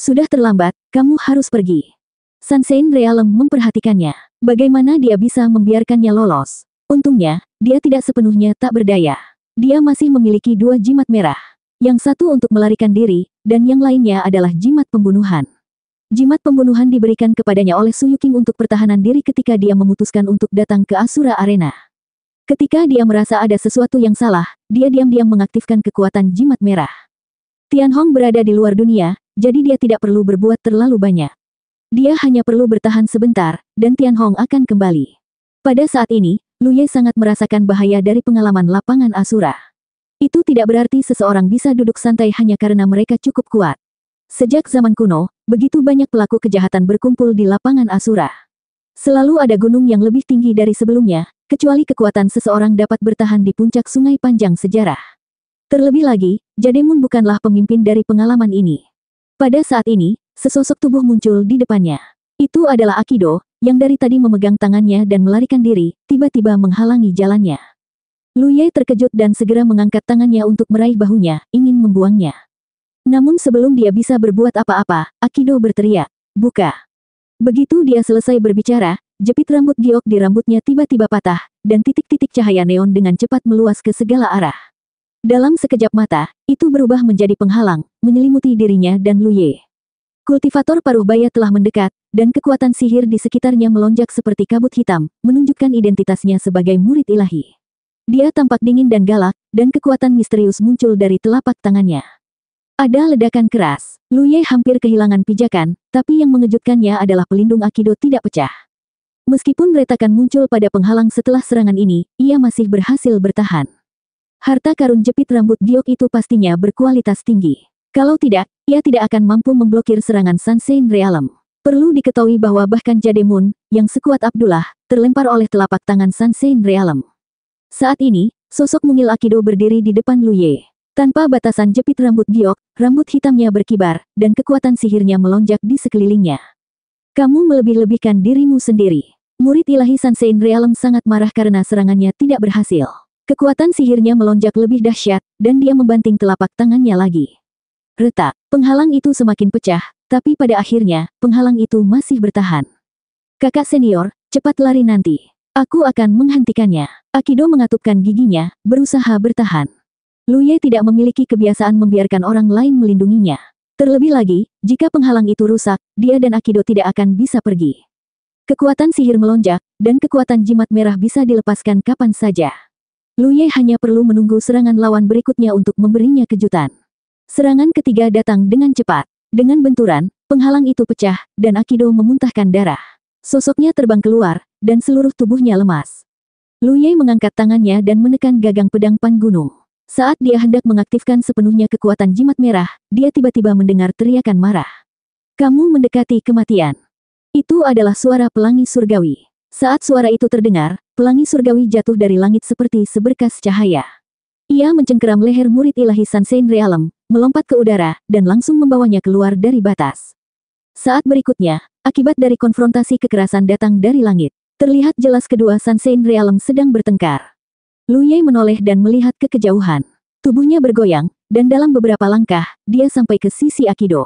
Sudah terlambat, kamu harus pergi. Sansein Realem memperhatikannya. Bagaimana dia bisa membiarkannya lolos? Untungnya, dia tidak sepenuhnya tak berdaya. Dia masih memiliki dua jimat merah. Yang satu untuk melarikan diri, dan yang lainnya adalah jimat pembunuhan. Jimat pembunuhan diberikan kepadanya oleh Suyuking untuk pertahanan diri ketika dia memutuskan untuk datang ke Asura Arena. Ketika dia merasa ada sesuatu yang salah, dia diam-diam mengaktifkan kekuatan jimat merah. Tian Hong berada di luar dunia, jadi dia tidak perlu berbuat terlalu banyak. Dia hanya perlu bertahan sebentar, dan Tian Hong akan kembali. Pada saat ini, Luye sangat merasakan bahaya dari pengalaman lapangan Asura. Itu tidak berarti seseorang bisa duduk santai hanya karena mereka cukup kuat. Sejak zaman kuno, begitu banyak pelaku kejahatan berkumpul di lapangan Asura. Selalu ada gunung yang lebih tinggi dari sebelumnya, kecuali kekuatan seseorang dapat bertahan di puncak sungai panjang sejarah. Terlebih lagi, Jademun bukanlah pemimpin dari pengalaman ini. Pada saat ini, sesosok tubuh muncul di depannya. Itu adalah Akido, yang dari tadi memegang tangannya dan melarikan diri, tiba-tiba menghalangi jalannya. Lu Ye terkejut dan segera mengangkat tangannya untuk meraih bahunya, ingin membuangnya. Namun sebelum dia bisa berbuat apa-apa, Akido berteriak, buka. Begitu dia selesai berbicara, jepit rambut giok di rambutnya tiba-tiba patah, dan titik-titik cahaya neon dengan cepat meluas ke segala arah. Dalam sekejap mata, itu berubah menjadi penghalang, menyelimuti dirinya dan Lu Luye. Kultivator paruh baya telah mendekat, dan kekuatan sihir di sekitarnya melonjak seperti kabut hitam, menunjukkan identitasnya sebagai murid ilahi. Dia tampak dingin dan galak, dan kekuatan misterius muncul dari telapak tangannya. Ada ledakan keras. Lu Ye hampir kehilangan pijakan, tapi yang mengejutkannya adalah pelindung Akido tidak pecah. Meskipun retakan muncul pada penghalang setelah serangan ini, ia masih berhasil bertahan. Harta karun jepit rambut giok itu pastinya berkualitas tinggi. Kalau tidak, ia tidak akan mampu memblokir serangan Sansein Realm. Perlu diketahui bahwa bahkan Jademun, yang sekuat Abdullah, terlempar oleh telapak tangan Sansein Realm. Saat ini, sosok mungil Akido berdiri di depan Luye. Tanpa batasan jepit rambut giok, rambut hitamnya berkibar, dan kekuatan sihirnya melonjak di sekelilingnya. Kamu melebih-lebihkan dirimu sendiri. Murid ilahi Sansein Realm sangat marah karena serangannya tidak berhasil. Kekuatan sihirnya melonjak lebih dahsyat, dan dia membanting telapak tangannya lagi retak, penghalang itu semakin pecah, tapi pada akhirnya, penghalang itu masih bertahan. Kakak senior, cepat lari nanti. Aku akan menghentikannya. Akido mengatupkan giginya, berusaha bertahan. Luye tidak memiliki kebiasaan membiarkan orang lain melindunginya. Terlebih lagi, jika penghalang itu rusak, dia dan Akido tidak akan bisa pergi. Kekuatan sihir melonjak, dan kekuatan jimat merah bisa dilepaskan kapan saja. Luye hanya perlu menunggu serangan lawan berikutnya untuk memberinya kejutan. Serangan ketiga datang dengan cepat. Dengan benturan, penghalang itu pecah, dan Akido memuntahkan darah. Sosoknya terbang keluar, dan seluruh tubuhnya lemas. Luye mengangkat tangannya dan menekan gagang pedang Pan Gunung. Saat dia hendak mengaktifkan sepenuhnya kekuatan jimat merah, dia tiba-tiba mendengar teriakan marah. Kamu mendekati kematian. Itu adalah suara pelangi surgawi. Saat suara itu terdengar, pelangi surgawi jatuh dari langit seperti seberkas cahaya. Ia mencengkeram leher murid ilahi Sansein Realem, melompat ke udara, dan langsung membawanya keluar dari batas. Saat berikutnya, akibat dari konfrontasi kekerasan datang dari langit, terlihat jelas kedua Sansein Realm sedang bertengkar. Lu Luye menoleh dan melihat ke kejauhan. Tubuhnya bergoyang, dan dalam beberapa langkah, dia sampai ke sisi Akido.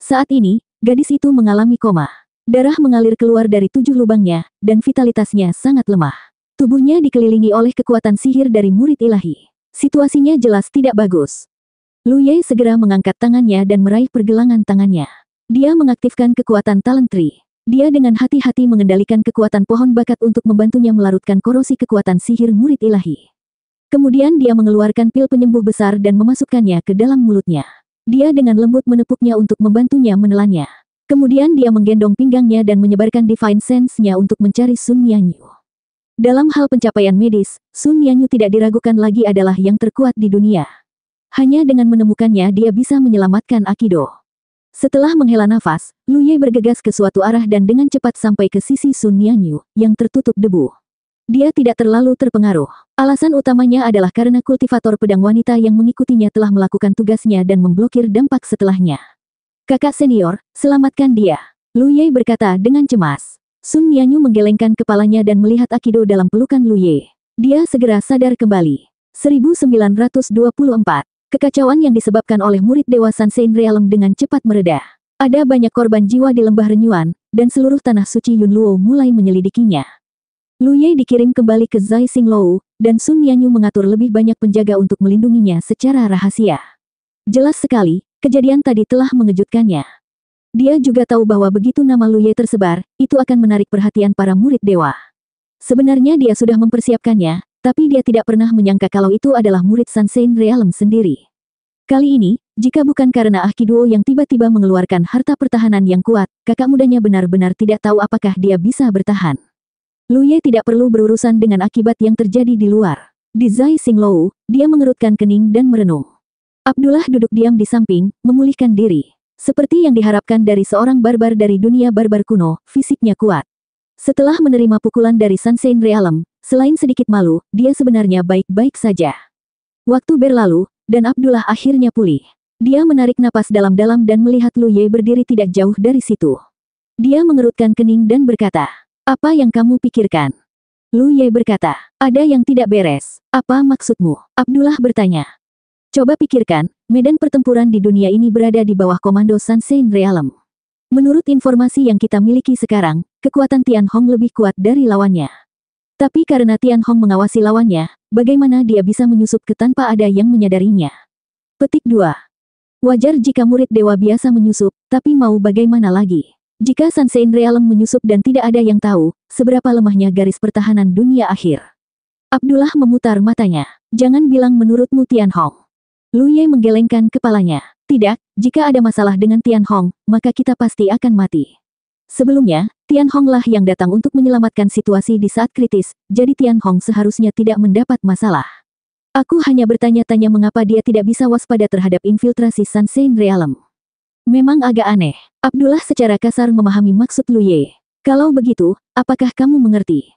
Saat ini, gadis itu mengalami koma. Darah mengalir keluar dari tujuh lubangnya, dan vitalitasnya sangat lemah. Tubuhnya dikelilingi oleh kekuatan sihir dari murid ilahi. Situasinya jelas tidak bagus. Lu Ye segera mengangkat tangannya dan meraih pergelangan tangannya. Dia mengaktifkan kekuatan talentri. Dia dengan hati-hati mengendalikan kekuatan pohon bakat untuk membantunya melarutkan korosi kekuatan sihir murid ilahi. Kemudian dia mengeluarkan pil penyembuh besar dan memasukkannya ke dalam mulutnya. Dia dengan lembut menepuknya untuk membantunya menelannya. Kemudian dia menggendong pinggangnya dan menyebarkan divine sense-nya untuk mencari Sun Yanyu. Dalam hal pencapaian medis, Sun Yanyu tidak diragukan lagi adalah yang terkuat di dunia. Hanya dengan menemukannya dia bisa menyelamatkan Akido. Setelah menghela nafas, Lu Ye bergegas ke suatu arah dan dengan cepat sampai ke sisi Sun Yu, yang tertutup debu. Dia tidak terlalu terpengaruh. Alasan utamanya adalah karena kultivator pedang wanita yang mengikutinya telah melakukan tugasnya dan memblokir dampak setelahnya. Kakak senior, selamatkan dia. Lu Ye berkata dengan cemas. Sun Nianyu menggelengkan kepalanya dan melihat Akido dalam pelukan Lu Ye. Dia segera sadar kembali. 1924 Kekacauan yang disebabkan oleh murid Dewa Sansein Realm dengan cepat mereda. Ada banyak korban jiwa di lembah Renyuan, dan seluruh tanah suci Yunluo mulai menyelidikinya. Lu Ye dikirim kembali ke Zai Sing Lou, dan Sun Yanyu mengatur lebih banyak penjaga untuk melindunginya secara rahasia. Jelas sekali, kejadian tadi telah mengejutkannya. Dia juga tahu bahwa begitu nama Lu Ye tersebar, itu akan menarik perhatian para murid dewa. Sebenarnya dia sudah mempersiapkannya, tapi dia tidak pernah menyangka kalau itu adalah murid Sansein Realem sendiri. Kali ini, jika bukan karena Ahkiduo yang tiba-tiba mengeluarkan harta pertahanan yang kuat, kakak mudanya benar-benar tidak tahu apakah dia bisa bertahan. Luye tidak perlu berurusan dengan akibat yang terjadi di luar. Di Zai Singlou, dia mengerutkan kening dan merenung. Abdullah duduk diam di samping, memulihkan diri. Seperti yang diharapkan dari seorang barbar dari dunia barbar kuno, fisiknya kuat. Setelah menerima pukulan dari Sansein Realem, Selain sedikit malu, dia sebenarnya baik-baik saja. Waktu berlalu, dan Abdullah akhirnya pulih. Dia menarik napas dalam-dalam dan melihat Lu Ye berdiri tidak jauh dari situ. Dia mengerutkan kening dan berkata, Apa yang kamu pikirkan? Lu Ye berkata, Ada yang tidak beres. Apa maksudmu? Abdullah bertanya. Coba pikirkan, medan pertempuran di dunia ini berada di bawah komando Sansein Realm. Menurut informasi yang kita miliki sekarang, kekuatan Tian Hong lebih kuat dari lawannya. Tapi karena Tian Hong mengawasi lawannya, bagaimana dia bisa menyusup ke tanpa ada yang menyadarinya? Petik 2. Wajar jika murid dewa biasa menyusup, tapi mau bagaimana lagi? Jika Sansein Realm menyusup dan tidak ada yang tahu, seberapa lemahnya garis pertahanan dunia akhir? Abdullah memutar matanya. Jangan bilang menurutmu Tian Hong. Luye menggelengkan kepalanya. Tidak, jika ada masalah dengan Tian Hong, maka kita pasti akan mati. Sebelumnya, Tian Honglah yang datang untuk menyelamatkan situasi di saat kritis, jadi Tian Hong seharusnya tidak mendapat masalah. Aku hanya bertanya-tanya mengapa dia tidak bisa waspada terhadap infiltrasi Sunshine Realm. Memang agak aneh. Abdullah secara kasar memahami maksud Lu Ye. Kalau begitu, apakah kamu mengerti?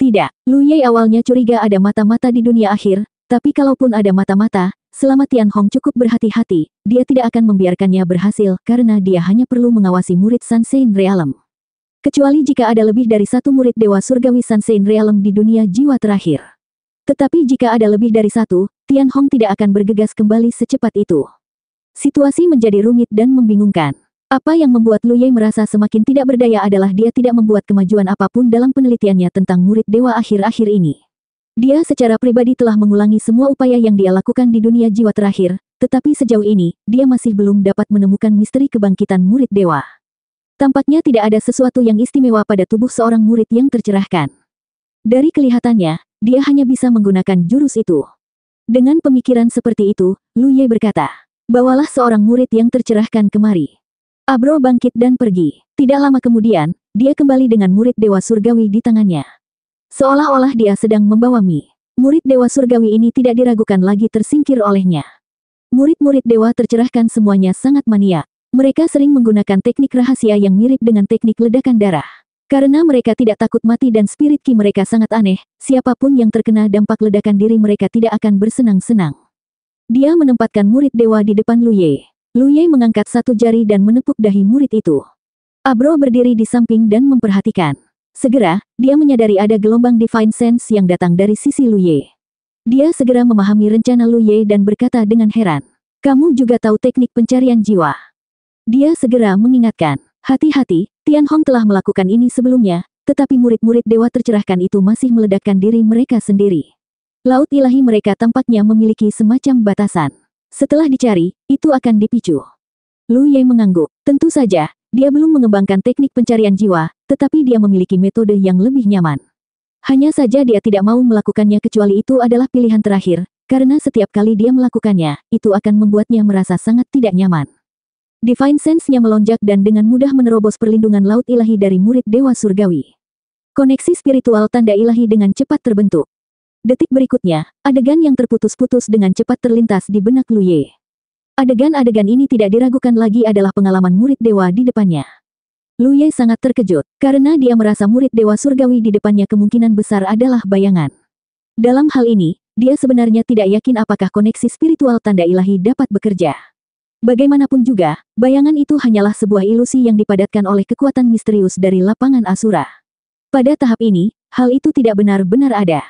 Tidak, Lu Ye awalnya curiga ada mata-mata di dunia akhir, tapi kalaupun ada mata-mata, selama Tian Hong cukup berhati-hati, dia tidak akan membiarkannya berhasil karena dia hanya perlu mengawasi murid Sunshine Realm kecuali jika ada lebih dari satu murid Dewa Surgawi Sansein Realm di dunia jiwa terakhir. Tetapi jika ada lebih dari satu, Tian Hong tidak akan bergegas kembali secepat itu. Situasi menjadi rumit dan membingungkan. Apa yang membuat Lu Ye merasa semakin tidak berdaya adalah dia tidak membuat kemajuan apapun dalam penelitiannya tentang murid dewa akhir-akhir ini. Dia secara pribadi telah mengulangi semua upaya yang dia lakukan di dunia jiwa terakhir, tetapi sejauh ini, dia masih belum dapat menemukan misteri kebangkitan murid dewa. Tampaknya tidak ada sesuatu yang istimewa pada tubuh seorang murid yang tercerahkan. Dari kelihatannya, dia hanya bisa menggunakan jurus itu. Dengan pemikiran seperti itu, Lu Ye berkata, bawalah seorang murid yang tercerahkan kemari. Abro bangkit dan pergi. Tidak lama kemudian, dia kembali dengan murid Dewa Surgawi di tangannya. Seolah-olah dia sedang membawa mie. Murid Dewa Surgawi ini tidak diragukan lagi tersingkir olehnya. Murid-murid dewa tercerahkan semuanya sangat maniak. Mereka sering menggunakan teknik rahasia yang mirip dengan teknik ledakan darah. Karena mereka tidak takut mati dan spirit ki mereka sangat aneh, siapapun yang terkena dampak ledakan diri mereka tidak akan bersenang-senang. Dia menempatkan murid dewa di depan Luye. Luye mengangkat satu jari dan menepuk dahi murid itu. Abro berdiri di samping dan memperhatikan. Segera, dia menyadari ada gelombang divine sense yang datang dari sisi Luye. Dia segera memahami rencana Luye dan berkata dengan heran, "Kamu juga tahu teknik pencarian jiwa?" Dia segera mengingatkan, hati-hati, Tian Hong telah melakukan ini sebelumnya, tetapi murid-murid dewa tercerahkan itu masih meledakkan diri mereka sendiri. Laut ilahi mereka tampaknya memiliki semacam batasan. Setelah dicari, itu akan dipicu. Lu Ye mengangguk. Tentu saja, dia belum mengembangkan teknik pencarian jiwa, tetapi dia memiliki metode yang lebih nyaman. Hanya saja dia tidak mau melakukannya kecuali itu adalah pilihan terakhir, karena setiap kali dia melakukannya, itu akan membuatnya merasa sangat tidak nyaman. Divine sense-nya melonjak dan dengan mudah menerobos perlindungan laut ilahi dari murid dewa surgawi. Koneksi spiritual tanda ilahi dengan cepat terbentuk. Detik berikutnya, adegan yang terputus-putus dengan cepat terlintas di benak Luye. Adegan-adegan ini tidak diragukan lagi adalah pengalaman murid dewa di depannya. Luye sangat terkejut, karena dia merasa murid Dewa Surgawi di depannya kemungkinan besar adalah bayangan. Dalam hal ini, dia sebenarnya tidak yakin apakah koneksi spiritual tanda ilahi dapat bekerja. Bagaimanapun juga, bayangan itu hanyalah sebuah ilusi yang dipadatkan oleh kekuatan misterius dari lapangan Asura. Pada tahap ini, hal itu tidak benar-benar ada.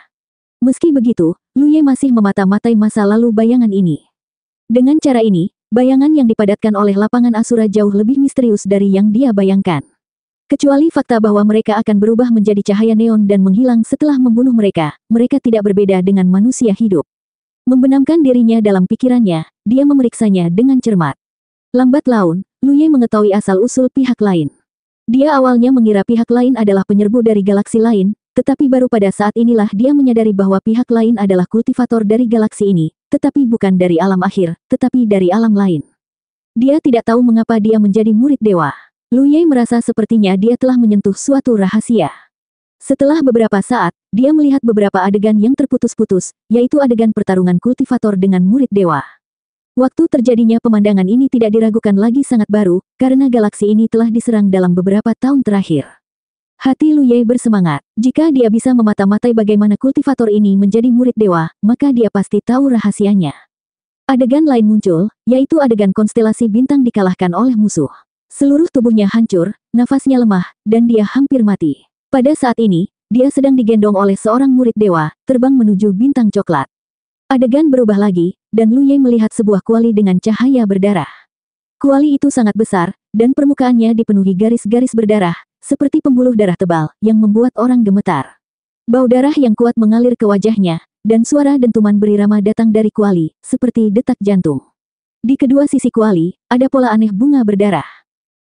Meski begitu, Luye masih memata-matai masa lalu bayangan ini. Dengan cara ini, bayangan yang dipadatkan oleh lapangan Asura jauh lebih misterius dari yang dia bayangkan. Kecuali fakta bahwa mereka akan berubah menjadi cahaya neon dan menghilang setelah membunuh mereka, mereka tidak berbeda dengan manusia hidup. Membenamkan dirinya dalam pikirannya, dia memeriksanya dengan cermat. Lambat laun, Luye mengetahui asal-usul pihak lain. Dia awalnya mengira pihak lain adalah penyerbu dari galaksi lain, tetapi baru pada saat inilah dia menyadari bahwa pihak lain adalah kultivator dari galaksi ini, tetapi bukan dari alam akhir, tetapi dari alam lain. Dia tidak tahu mengapa dia menjadi murid dewa. Luye merasa sepertinya dia telah menyentuh suatu rahasia. Setelah beberapa saat, dia melihat beberapa adegan yang terputus-putus, yaitu adegan pertarungan kultivator dengan murid dewa. Waktu terjadinya pemandangan ini tidak diragukan lagi sangat baru, karena galaksi ini telah diserang dalam beberapa tahun terakhir. Hati Lu Ye bersemangat. Jika dia bisa memata-matai bagaimana kultivator ini menjadi murid dewa, maka dia pasti tahu rahasianya. Adegan lain muncul, yaitu adegan konstelasi bintang dikalahkan oleh musuh. Seluruh tubuhnya hancur, nafasnya lemah, dan dia hampir mati. Pada saat ini, dia sedang digendong oleh seorang murid dewa, terbang menuju bintang coklat. Adegan berubah lagi, dan Lu Luye melihat sebuah kuali dengan cahaya berdarah. Kuali itu sangat besar, dan permukaannya dipenuhi garis-garis berdarah, seperti pembuluh darah tebal, yang membuat orang gemetar. Bau darah yang kuat mengalir ke wajahnya, dan suara dentuman berirama datang dari kuali, seperti detak jantung. Di kedua sisi kuali, ada pola aneh bunga berdarah.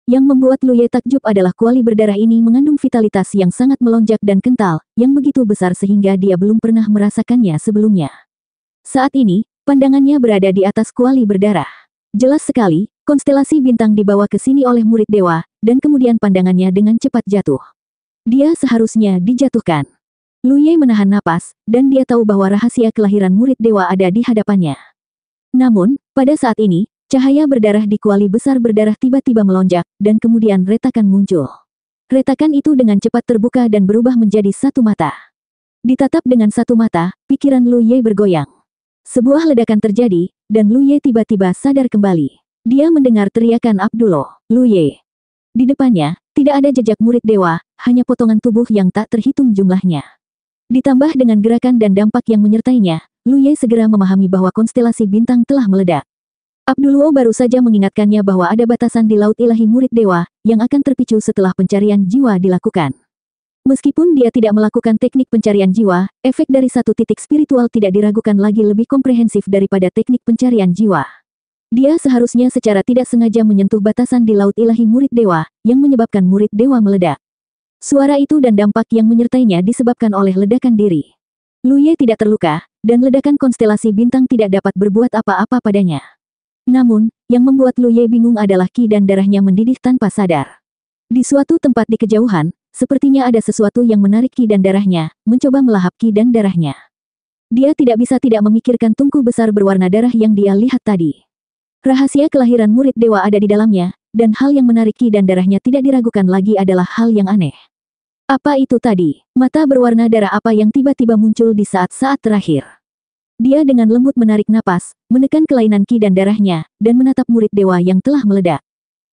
Yang membuat Lu Ye takjub adalah kuali berdarah ini mengandung vitalitas yang sangat melonjak dan kental, yang begitu besar sehingga dia belum pernah merasakannya sebelumnya. Saat ini, pandangannya berada di atas kuali berdarah. Jelas sekali, konstelasi bintang dibawa ke sini oleh murid dewa, dan kemudian pandangannya dengan cepat jatuh. Dia seharusnya dijatuhkan. Lu Ye menahan napas, dan dia tahu bahwa rahasia kelahiran murid dewa ada di hadapannya. Namun, pada saat ini, Cahaya berdarah di kuali besar berdarah tiba-tiba melonjak, dan kemudian retakan muncul. Retakan itu dengan cepat terbuka dan berubah menjadi satu mata. Ditatap dengan satu mata, pikiran Lu Ye bergoyang. Sebuah ledakan terjadi, dan Lu Ye tiba-tiba sadar kembali. Dia mendengar teriakan Abdullah, Lu Ye. Di depannya, tidak ada jejak murid dewa, hanya potongan tubuh yang tak terhitung jumlahnya. Ditambah dengan gerakan dan dampak yang menyertainya, Lu Ye segera memahami bahwa konstelasi bintang telah meledak. Abdulwo baru saja mengingatkannya bahwa ada batasan di Laut Ilahi Murid Dewa, yang akan terpicu setelah pencarian jiwa dilakukan. Meskipun dia tidak melakukan teknik pencarian jiwa, efek dari satu titik spiritual tidak diragukan lagi lebih komprehensif daripada teknik pencarian jiwa. Dia seharusnya secara tidak sengaja menyentuh batasan di Laut Ilahi Murid Dewa, yang menyebabkan murid dewa meledak. Suara itu dan dampak yang menyertainya disebabkan oleh ledakan diri. Luye tidak terluka, dan ledakan konstelasi bintang tidak dapat berbuat apa-apa padanya. Namun, yang membuat Lu Ye bingung adalah ki dan darahnya mendidih tanpa sadar. Di suatu tempat di kejauhan, sepertinya ada sesuatu yang menarik ki dan darahnya, mencoba melahap ki dan darahnya. Dia tidak bisa tidak memikirkan tungku besar berwarna darah yang dia lihat tadi. Rahasia kelahiran murid dewa ada di dalamnya, dan hal yang menarik ki dan darahnya tidak diragukan lagi adalah hal yang aneh. Apa itu tadi? Mata berwarna darah apa yang tiba-tiba muncul di saat-saat terakhir? Dia dengan lembut menarik napas, menekan kelainan ki dan darahnya, dan menatap murid dewa yang telah meledak.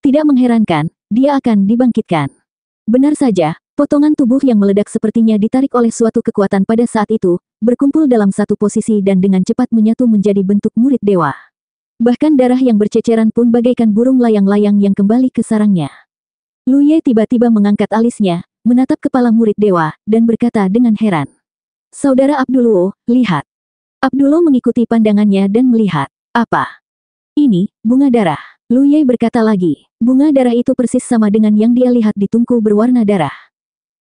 Tidak mengherankan, dia akan dibangkitkan. Benar saja, potongan tubuh yang meledak sepertinya ditarik oleh suatu kekuatan pada saat itu, berkumpul dalam satu posisi dan dengan cepat menyatu menjadi bentuk murid dewa. Bahkan darah yang berceceran pun bagaikan burung layang-layang yang kembali ke sarangnya. Lu Ye tiba-tiba mengangkat alisnya, menatap kepala murid dewa, dan berkata dengan heran. Saudara Abdul Abduluo, lihat. Abdullah mengikuti pandangannya dan melihat, apa? Ini, bunga darah. Lu Luye berkata lagi, bunga darah itu persis sama dengan yang dia lihat di tungku berwarna darah.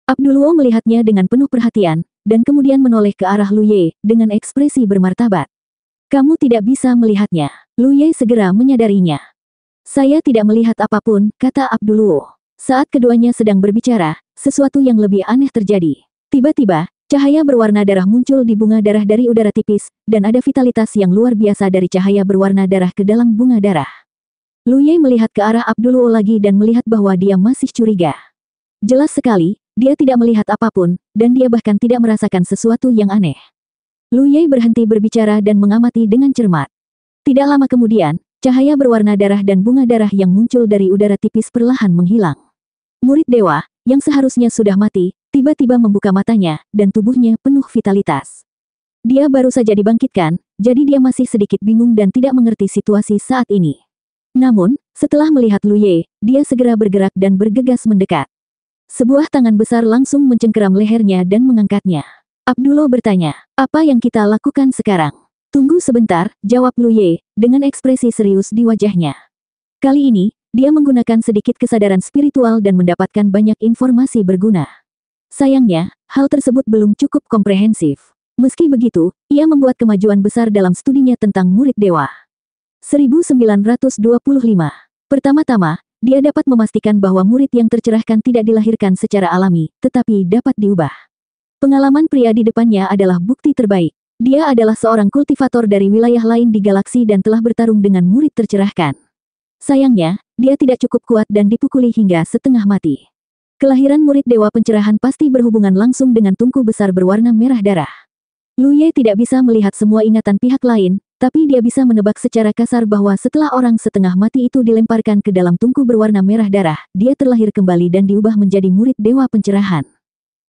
Abdullah melihatnya dengan penuh perhatian, dan kemudian menoleh ke arah Lu Luye, dengan ekspresi bermartabat. Kamu tidak bisa melihatnya. Lu Luye segera menyadarinya. Saya tidak melihat apapun, kata Abdullah. Saat keduanya sedang berbicara, sesuatu yang lebih aneh terjadi. Tiba-tiba, Cahaya berwarna darah muncul di bunga darah dari udara tipis, dan ada vitalitas yang luar biasa dari cahaya berwarna darah ke dalam bunga darah. Lu Luye melihat ke arah Abdulu lagi dan melihat bahwa dia masih curiga. Jelas sekali, dia tidak melihat apapun, dan dia bahkan tidak merasakan sesuatu yang aneh. Lu Luye berhenti berbicara dan mengamati dengan cermat. Tidak lama kemudian, cahaya berwarna darah dan bunga darah yang muncul dari udara tipis perlahan menghilang. Murid dewa, yang seharusnya sudah mati, tiba-tiba membuka matanya, dan tubuhnya penuh vitalitas. Dia baru saja dibangkitkan, jadi dia masih sedikit bingung dan tidak mengerti situasi saat ini. Namun, setelah melihat Luye, dia segera bergerak dan bergegas mendekat. Sebuah tangan besar langsung mencengkeram lehernya dan mengangkatnya. Abdullah bertanya, apa yang kita lakukan sekarang? Tunggu sebentar, jawab Luye, dengan ekspresi serius di wajahnya. Kali ini, dia menggunakan sedikit kesadaran spiritual dan mendapatkan banyak informasi berguna. Sayangnya, hal tersebut belum cukup komprehensif. Meski begitu, ia membuat kemajuan besar dalam studinya tentang murid dewa. 1925 Pertama-tama, dia dapat memastikan bahwa murid yang tercerahkan tidak dilahirkan secara alami, tetapi dapat diubah. Pengalaman pria di depannya adalah bukti terbaik. Dia adalah seorang kultivator dari wilayah lain di galaksi dan telah bertarung dengan murid tercerahkan. Sayangnya, dia tidak cukup kuat dan dipukuli hingga setengah mati. Kelahiran murid Dewa Pencerahan pasti berhubungan langsung dengan tungku besar berwarna merah darah. Lu Ye tidak bisa melihat semua ingatan pihak lain, tapi dia bisa menebak secara kasar bahwa setelah orang setengah mati itu dilemparkan ke dalam tungku berwarna merah darah, dia terlahir kembali dan diubah menjadi murid Dewa Pencerahan.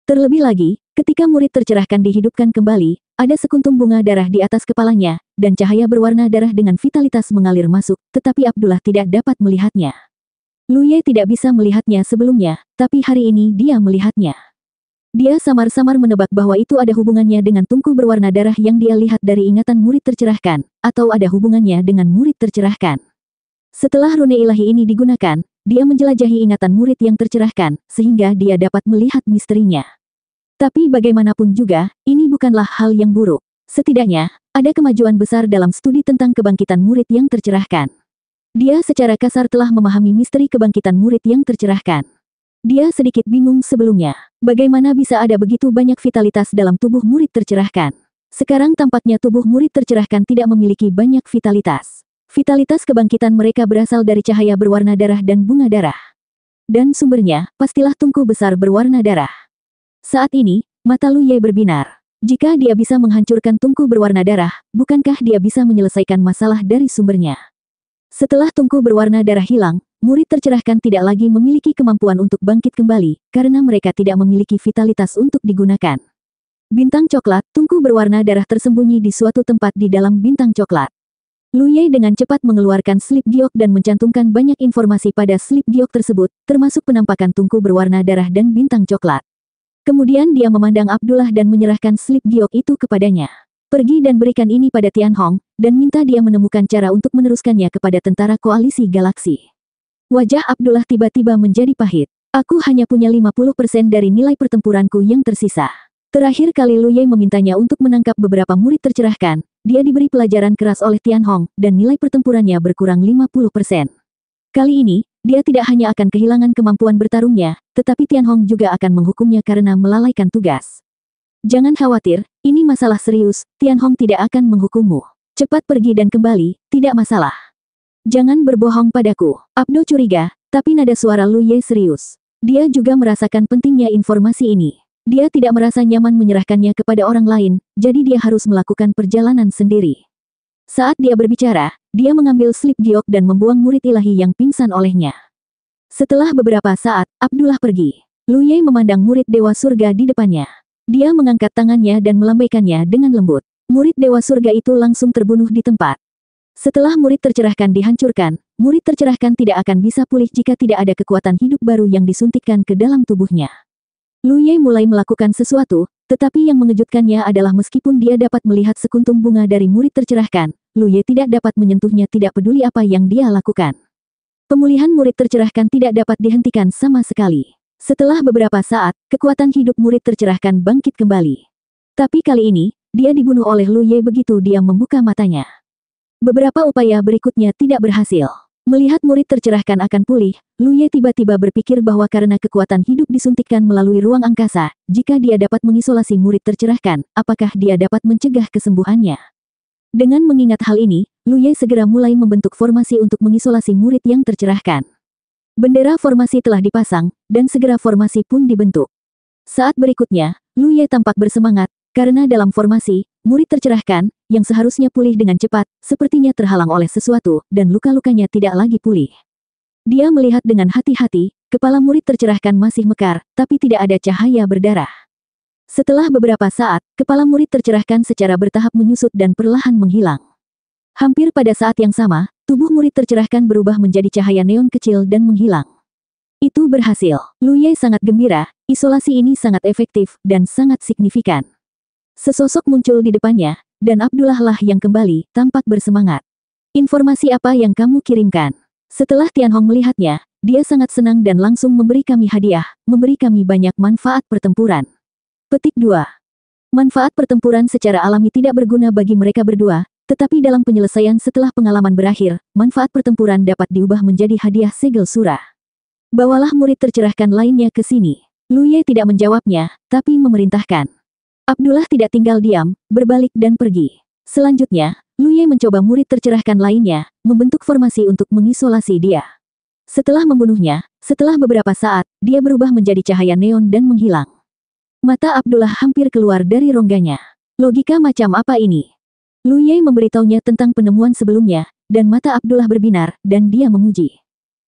Terlebih lagi, ketika murid tercerahkan dihidupkan kembali, ada sekuntum bunga darah di atas kepalanya, dan cahaya berwarna darah dengan vitalitas mengalir masuk, tetapi Abdullah tidak dapat melihatnya. Luye tidak bisa melihatnya sebelumnya, tapi hari ini dia melihatnya. Dia samar-samar menebak bahwa itu ada hubungannya dengan tungku berwarna darah yang dia lihat dari ingatan murid tercerahkan, atau ada hubungannya dengan murid tercerahkan. Setelah rune ilahi ini digunakan, dia menjelajahi ingatan murid yang tercerahkan, sehingga dia dapat melihat misterinya. Tapi bagaimanapun juga, ini bukanlah hal yang buruk. Setidaknya, ada kemajuan besar dalam studi tentang kebangkitan murid yang tercerahkan. Dia secara kasar telah memahami misteri kebangkitan murid yang tercerahkan. Dia sedikit bingung sebelumnya. Bagaimana bisa ada begitu banyak vitalitas dalam tubuh murid tercerahkan? Sekarang tampaknya tubuh murid tercerahkan tidak memiliki banyak vitalitas. Vitalitas kebangkitan mereka berasal dari cahaya berwarna darah dan bunga darah. Dan sumbernya, pastilah tungku besar berwarna darah. Saat ini, mata Lu Ye berbinar. Jika dia bisa menghancurkan tungku berwarna darah, bukankah dia bisa menyelesaikan masalah dari sumbernya? Setelah tungku berwarna darah hilang, murid tercerahkan tidak lagi memiliki kemampuan untuk bangkit kembali, karena mereka tidak memiliki vitalitas untuk digunakan. Bintang coklat, tungku berwarna darah tersembunyi di suatu tempat di dalam bintang coklat. Lu Luye dengan cepat mengeluarkan slip giok dan mencantumkan banyak informasi pada slip giok tersebut, termasuk penampakan tungku berwarna darah dan bintang coklat. Kemudian dia memandang Abdullah dan menyerahkan slip giok itu kepadanya. Pergi dan berikan ini pada Tian Hong, dan minta dia menemukan cara untuk meneruskannya kepada tentara koalisi galaksi. Wajah Abdullah tiba-tiba menjadi pahit. Aku hanya punya 50% dari nilai pertempuranku yang tersisa. Terakhir kali Lu Ye memintanya untuk menangkap beberapa murid tercerahkan, dia diberi pelajaran keras oleh Tian Hong, dan nilai pertempurannya berkurang 50%. Kali ini, dia tidak hanya akan kehilangan kemampuan bertarungnya, tetapi Tian Hong juga akan menghukumnya karena melalaikan tugas. Jangan khawatir, ini masalah serius, Tian Hong tidak akan menghukummu. Cepat pergi dan kembali, tidak masalah. Jangan berbohong padaku. Abdo curiga, tapi nada suara Lu Ye serius. Dia juga merasakan pentingnya informasi ini. Dia tidak merasa nyaman menyerahkannya kepada orang lain, jadi dia harus melakukan perjalanan sendiri. Saat dia berbicara, dia mengambil slip giok dan membuang murid ilahi yang pingsan olehnya. Setelah beberapa saat, Abdullah pergi. Lu Ye memandang murid dewa surga di depannya. Dia mengangkat tangannya dan melambaikannya dengan lembut. Murid Dewa Surga itu langsung terbunuh di tempat. Setelah murid tercerahkan dihancurkan, murid tercerahkan tidak akan bisa pulih jika tidak ada kekuatan hidup baru yang disuntikkan ke dalam tubuhnya. Lu Ye mulai melakukan sesuatu, tetapi yang mengejutkannya adalah meskipun dia dapat melihat sekuntum bunga dari murid tercerahkan, Lu Ye tidak dapat menyentuhnya tidak peduli apa yang dia lakukan. Pemulihan murid tercerahkan tidak dapat dihentikan sama sekali. Setelah beberapa saat, kekuatan hidup murid tercerahkan bangkit kembali. Tapi kali ini, dia dibunuh oleh Lu Ye begitu dia membuka matanya. Beberapa upaya berikutnya tidak berhasil. Melihat murid tercerahkan akan pulih, Lu Ye tiba-tiba berpikir bahwa karena kekuatan hidup disuntikkan melalui ruang angkasa, jika dia dapat mengisolasi murid tercerahkan, apakah dia dapat mencegah kesembuhannya? Dengan mengingat hal ini, Lu Ye segera mulai membentuk formasi untuk mengisolasi murid yang tercerahkan. Bendera formasi telah dipasang, dan segera formasi pun dibentuk. Saat berikutnya, Lu Ye tampak bersemangat, karena dalam formasi, murid tercerahkan, yang seharusnya pulih dengan cepat, sepertinya terhalang oleh sesuatu, dan luka-lukanya tidak lagi pulih. Dia melihat dengan hati-hati, kepala murid tercerahkan masih mekar, tapi tidak ada cahaya berdarah. Setelah beberapa saat, kepala murid tercerahkan secara bertahap menyusut dan perlahan menghilang. Hampir pada saat yang sama, Tubuh murid tercerahkan berubah menjadi cahaya neon kecil dan menghilang. Itu berhasil. Luye sangat gembira, isolasi ini sangat efektif dan sangat signifikan. Sesosok muncul di depannya, dan Abdullah lah yang kembali, tampak bersemangat. Informasi apa yang kamu kirimkan? Setelah Tian Hong melihatnya, dia sangat senang dan langsung memberi kami hadiah, memberi kami banyak manfaat pertempuran. Petik 2. Manfaat pertempuran secara alami tidak berguna bagi mereka berdua, tetapi dalam penyelesaian setelah pengalaman berakhir, manfaat pertempuran dapat diubah menjadi hadiah segel surah. Bawalah murid tercerahkan lainnya ke sini. Luye tidak menjawabnya, tapi memerintahkan. Abdullah tidak tinggal diam, berbalik dan pergi. Selanjutnya, Luye mencoba murid tercerahkan lainnya, membentuk formasi untuk mengisolasi dia. Setelah membunuhnya, setelah beberapa saat, dia berubah menjadi cahaya neon dan menghilang. Mata Abdullah hampir keluar dari rongganya. Logika macam apa ini? Lu Ye memberitahunya tentang penemuan sebelumnya, dan mata Abdullah berbinar, dan dia memuji.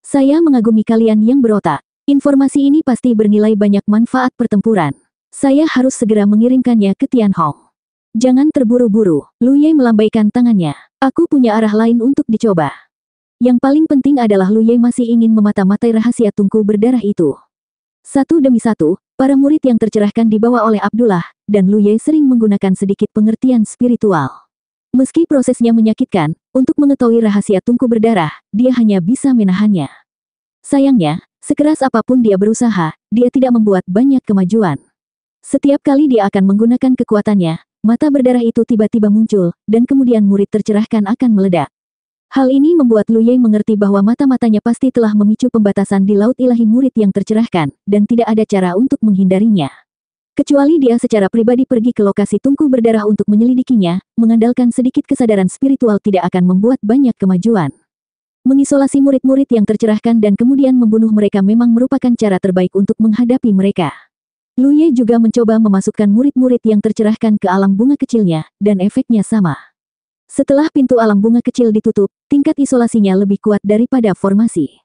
Saya mengagumi kalian yang berotak. Informasi ini pasti bernilai banyak manfaat pertempuran. Saya harus segera mengirimkannya ke Tianhong. Jangan terburu-buru, Lu Ye melambaikan tangannya. Aku punya arah lain untuk dicoba. Yang paling penting adalah Lu Ye masih ingin memata-matai rahasia tungku berdarah itu. Satu demi satu, para murid yang tercerahkan dibawa oleh Abdullah, dan Lu Ye sering menggunakan sedikit pengertian spiritual. Meski prosesnya menyakitkan, untuk mengetahui rahasia tungku berdarah, dia hanya bisa menahannya. Sayangnya, sekeras apapun dia berusaha, dia tidak membuat banyak kemajuan. Setiap kali dia akan menggunakan kekuatannya, mata berdarah itu tiba-tiba muncul, dan kemudian murid tercerahkan akan meledak. Hal ini membuat Lu Ye mengerti bahwa mata-matanya pasti telah memicu pembatasan di Laut Ilahi murid yang tercerahkan, dan tidak ada cara untuk menghindarinya. Kecuali dia secara pribadi pergi ke lokasi tungku berdarah untuk menyelidikinya, mengandalkan sedikit kesadaran spiritual tidak akan membuat banyak kemajuan. Mengisolasi murid-murid yang tercerahkan dan kemudian membunuh mereka memang merupakan cara terbaik untuk menghadapi mereka. Lu Ye juga mencoba memasukkan murid-murid yang tercerahkan ke alam bunga kecilnya, dan efeknya sama. Setelah pintu alam bunga kecil ditutup, tingkat isolasinya lebih kuat daripada formasi.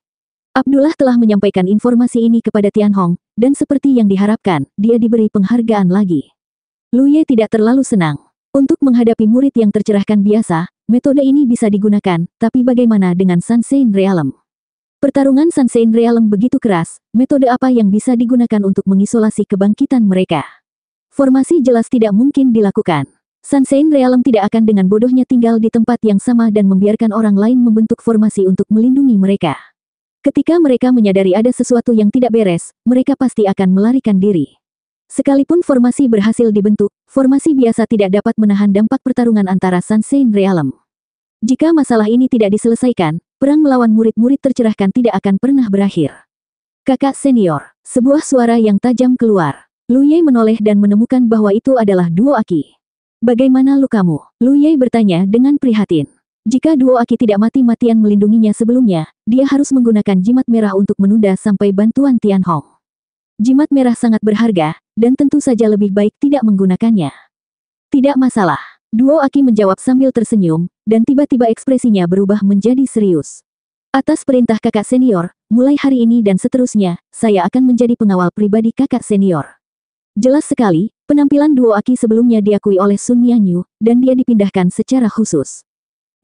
Abdullah telah menyampaikan informasi ini kepada Tian Hong, dan seperti yang diharapkan, dia diberi penghargaan lagi. Lu Ye tidak terlalu senang. Untuk menghadapi murid yang tercerahkan biasa, metode ini bisa digunakan, tapi bagaimana dengan Sansein Realm? Pertarungan Sansein Realm begitu keras, metode apa yang bisa digunakan untuk mengisolasi kebangkitan mereka? Formasi jelas tidak mungkin dilakukan. Sansein Realm tidak akan dengan bodohnya tinggal di tempat yang sama dan membiarkan orang lain membentuk formasi untuk melindungi mereka. Ketika mereka menyadari ada sesuatu yang tidak beres, mereka pasti akan melarikan diri. Sekalipun formasi berhasil dibentuk, formasi biasa tidak dapat menahan dampak pertarungan antara Sunshine Realm. Jika masalah ini tidak diselesaikan, perang melawan murid-murid tercerahkan tidak akan pernah berakhir. Kakak senior, sebuah suara yang tajam keluar. Lu Luye menoleh dan menemukan bahwa itu adalah duo Aki. Bagaimana lukamu? Lu Luye bertanya dengan prihatin. Jika Duo Aki tidak mati-matian melindunginya sebelumnya, dia harus menggunakan jimat merah untuk menunda sampai bantuan Tian Hong. Jimat merah sangat berharga, dan tentu saja lebih baik tidak menggunakannya. Tidak masalah. Duo Aki menjawab sambil tersenyum, dan tiba-tiba ekspresinya berubah menjadi serius. Atas perintah kakak senior, mulai hari ini dan seterusnya, saya akan menjadi pengawal pribadi kakak senior. Jelas sekali, penampilan Duo Aki sebelumnya diakui oleh Sun Yanyu, dan dia dipindahkan secara khusus.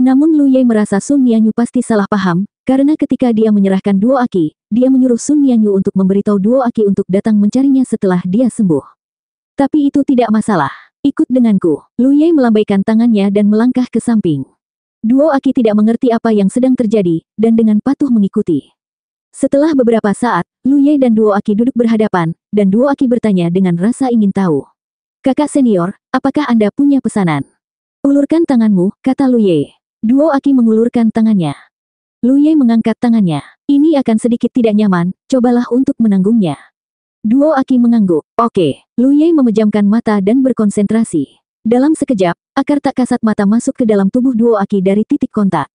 Namun Lu Ye merasa Sun Nianyu pasti salah paham, karena ketika dia menyerahkan Duo Aki, dia menyuruh Sun Nianyu untuk memberitahu Duo Aki untuk datang mencarinya setelah dia sembuh. Tapi itu tidak masalah. Ikut denganku. Lu Ye melambaikan tangannya dan melangkah ke samping. Duo Aki tidak mengerti apa yang sedang terjadi, dan dengan patuh mengikuti. Setelah beberapa saat, Lu Ye dan Duo Aki duduk berhadapan, dan Duo Aki bertanya dengan rasa ingin tahu. Kakak senior, apakah Anda punya pesanan? Ulurkan tanganmu, kata Lu Ye. Duo Aki mengulurkan tangannya. Lu Ye mengangkat tangannya. Ini akan sedikit tidak nyaman, cobalah untuk menanggungnya. Duo Aki mengangguk. Oke. Lu Ye memejamkan mata dan berkonsentrasi. Dalam sekejap, akar tak kasat mata masuk ke dalam tubuh Duo Aki dari titik kontak.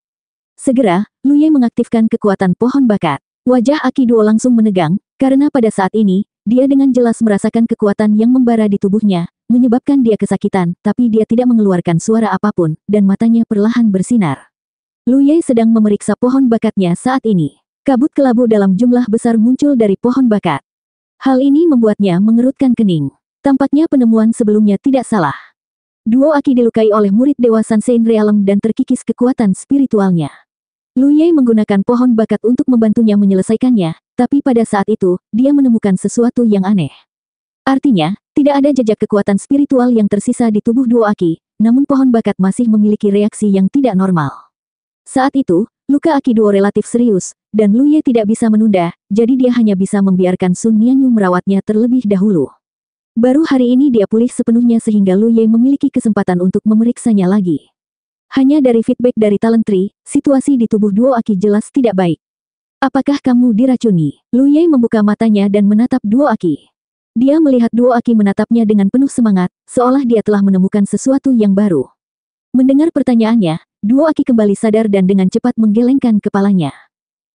Segera, Lu Ye mengaktifkan kekuatan pohon bakat. Wajah Aki Duo langsung menegang, karena pada saat ini, dia dengan jelas merasakan kekuatan yang membara di tubuhnya, menyebabkan dia kesakitan, tapi dia tidak mengeluarkan suara apapun, dan matanya perlahan bersinar. Lu Ye sedang memeriksa pohon bakatnya saat ini. Kabut kelabu dalam jumlah besar muncul dari pohon bakat. Hal ini membuatnya mengerutkan kening. Tampaknya penemuan sebelumnya tidak salah. Duo Aki dilukai oleh murid Dewa Sansein Realm dan terkikis kekuatan spiritualnya. Lu Ye menggunakan pohon bakat untuk membantunya menyelesaikannya, tapi pada saat itu, dia menemukan sesuatu yang aneh. Artinya, tidak ada jejak kekuatan spiritual yang tersisa di tubuh Duo Aki, namun pohon bakat masih memiliki reaksi yang tidak normal. Saat itu, luka Aki Duo relatif serius, dan Lu Ye tidak bisa menunda, jadi dia hanya bisa membiarkan Sun Nianyu merawatnya terlebih dahulu. Baru hari ini dia pulih sepenuhnya sehingga Lu Ye memiliki kesempatan untuk memeriksanya lagi. Hanya dari feedback dari Talent Tree, situasi di tubuh Duo Aki jelas tidak baik. Apakah kamu diracuni? Lu Ye membuka matanya dan menatap Duo Aki. Dia melihat Duo Aki menatapnya dengan penuh semangat, seolah dia telah menemukan sesuatu yang baru. Mendengar pertanyaannya, Duo Aki kembali sadar dan dengan cepat menggelengkan kepalanya.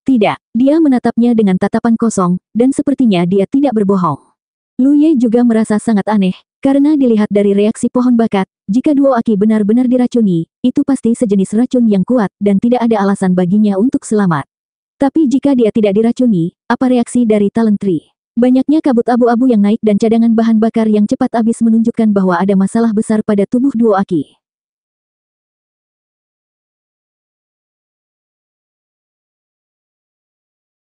Tidak, dia menatapnya dengan tatapan kosong, dan sepertinya dia tidak berbohong. Luye juga merasa sangat aneh, karena dilihat dari reaksi pohon bakat, jika duo Aki benar-benar diracuni, itu pasti sejenis racun yang kuat dan tidak ada alasan baginya untuk selamat. Tapi jika dia tidak diracuni, apa reaksi dari Talent Tree? Banyaknya kabut abu-abu yang naik dan cadangan bahan bakar yang cepat habis menunjukkan bahwa ada masalah besar pada tubuh duo Aki.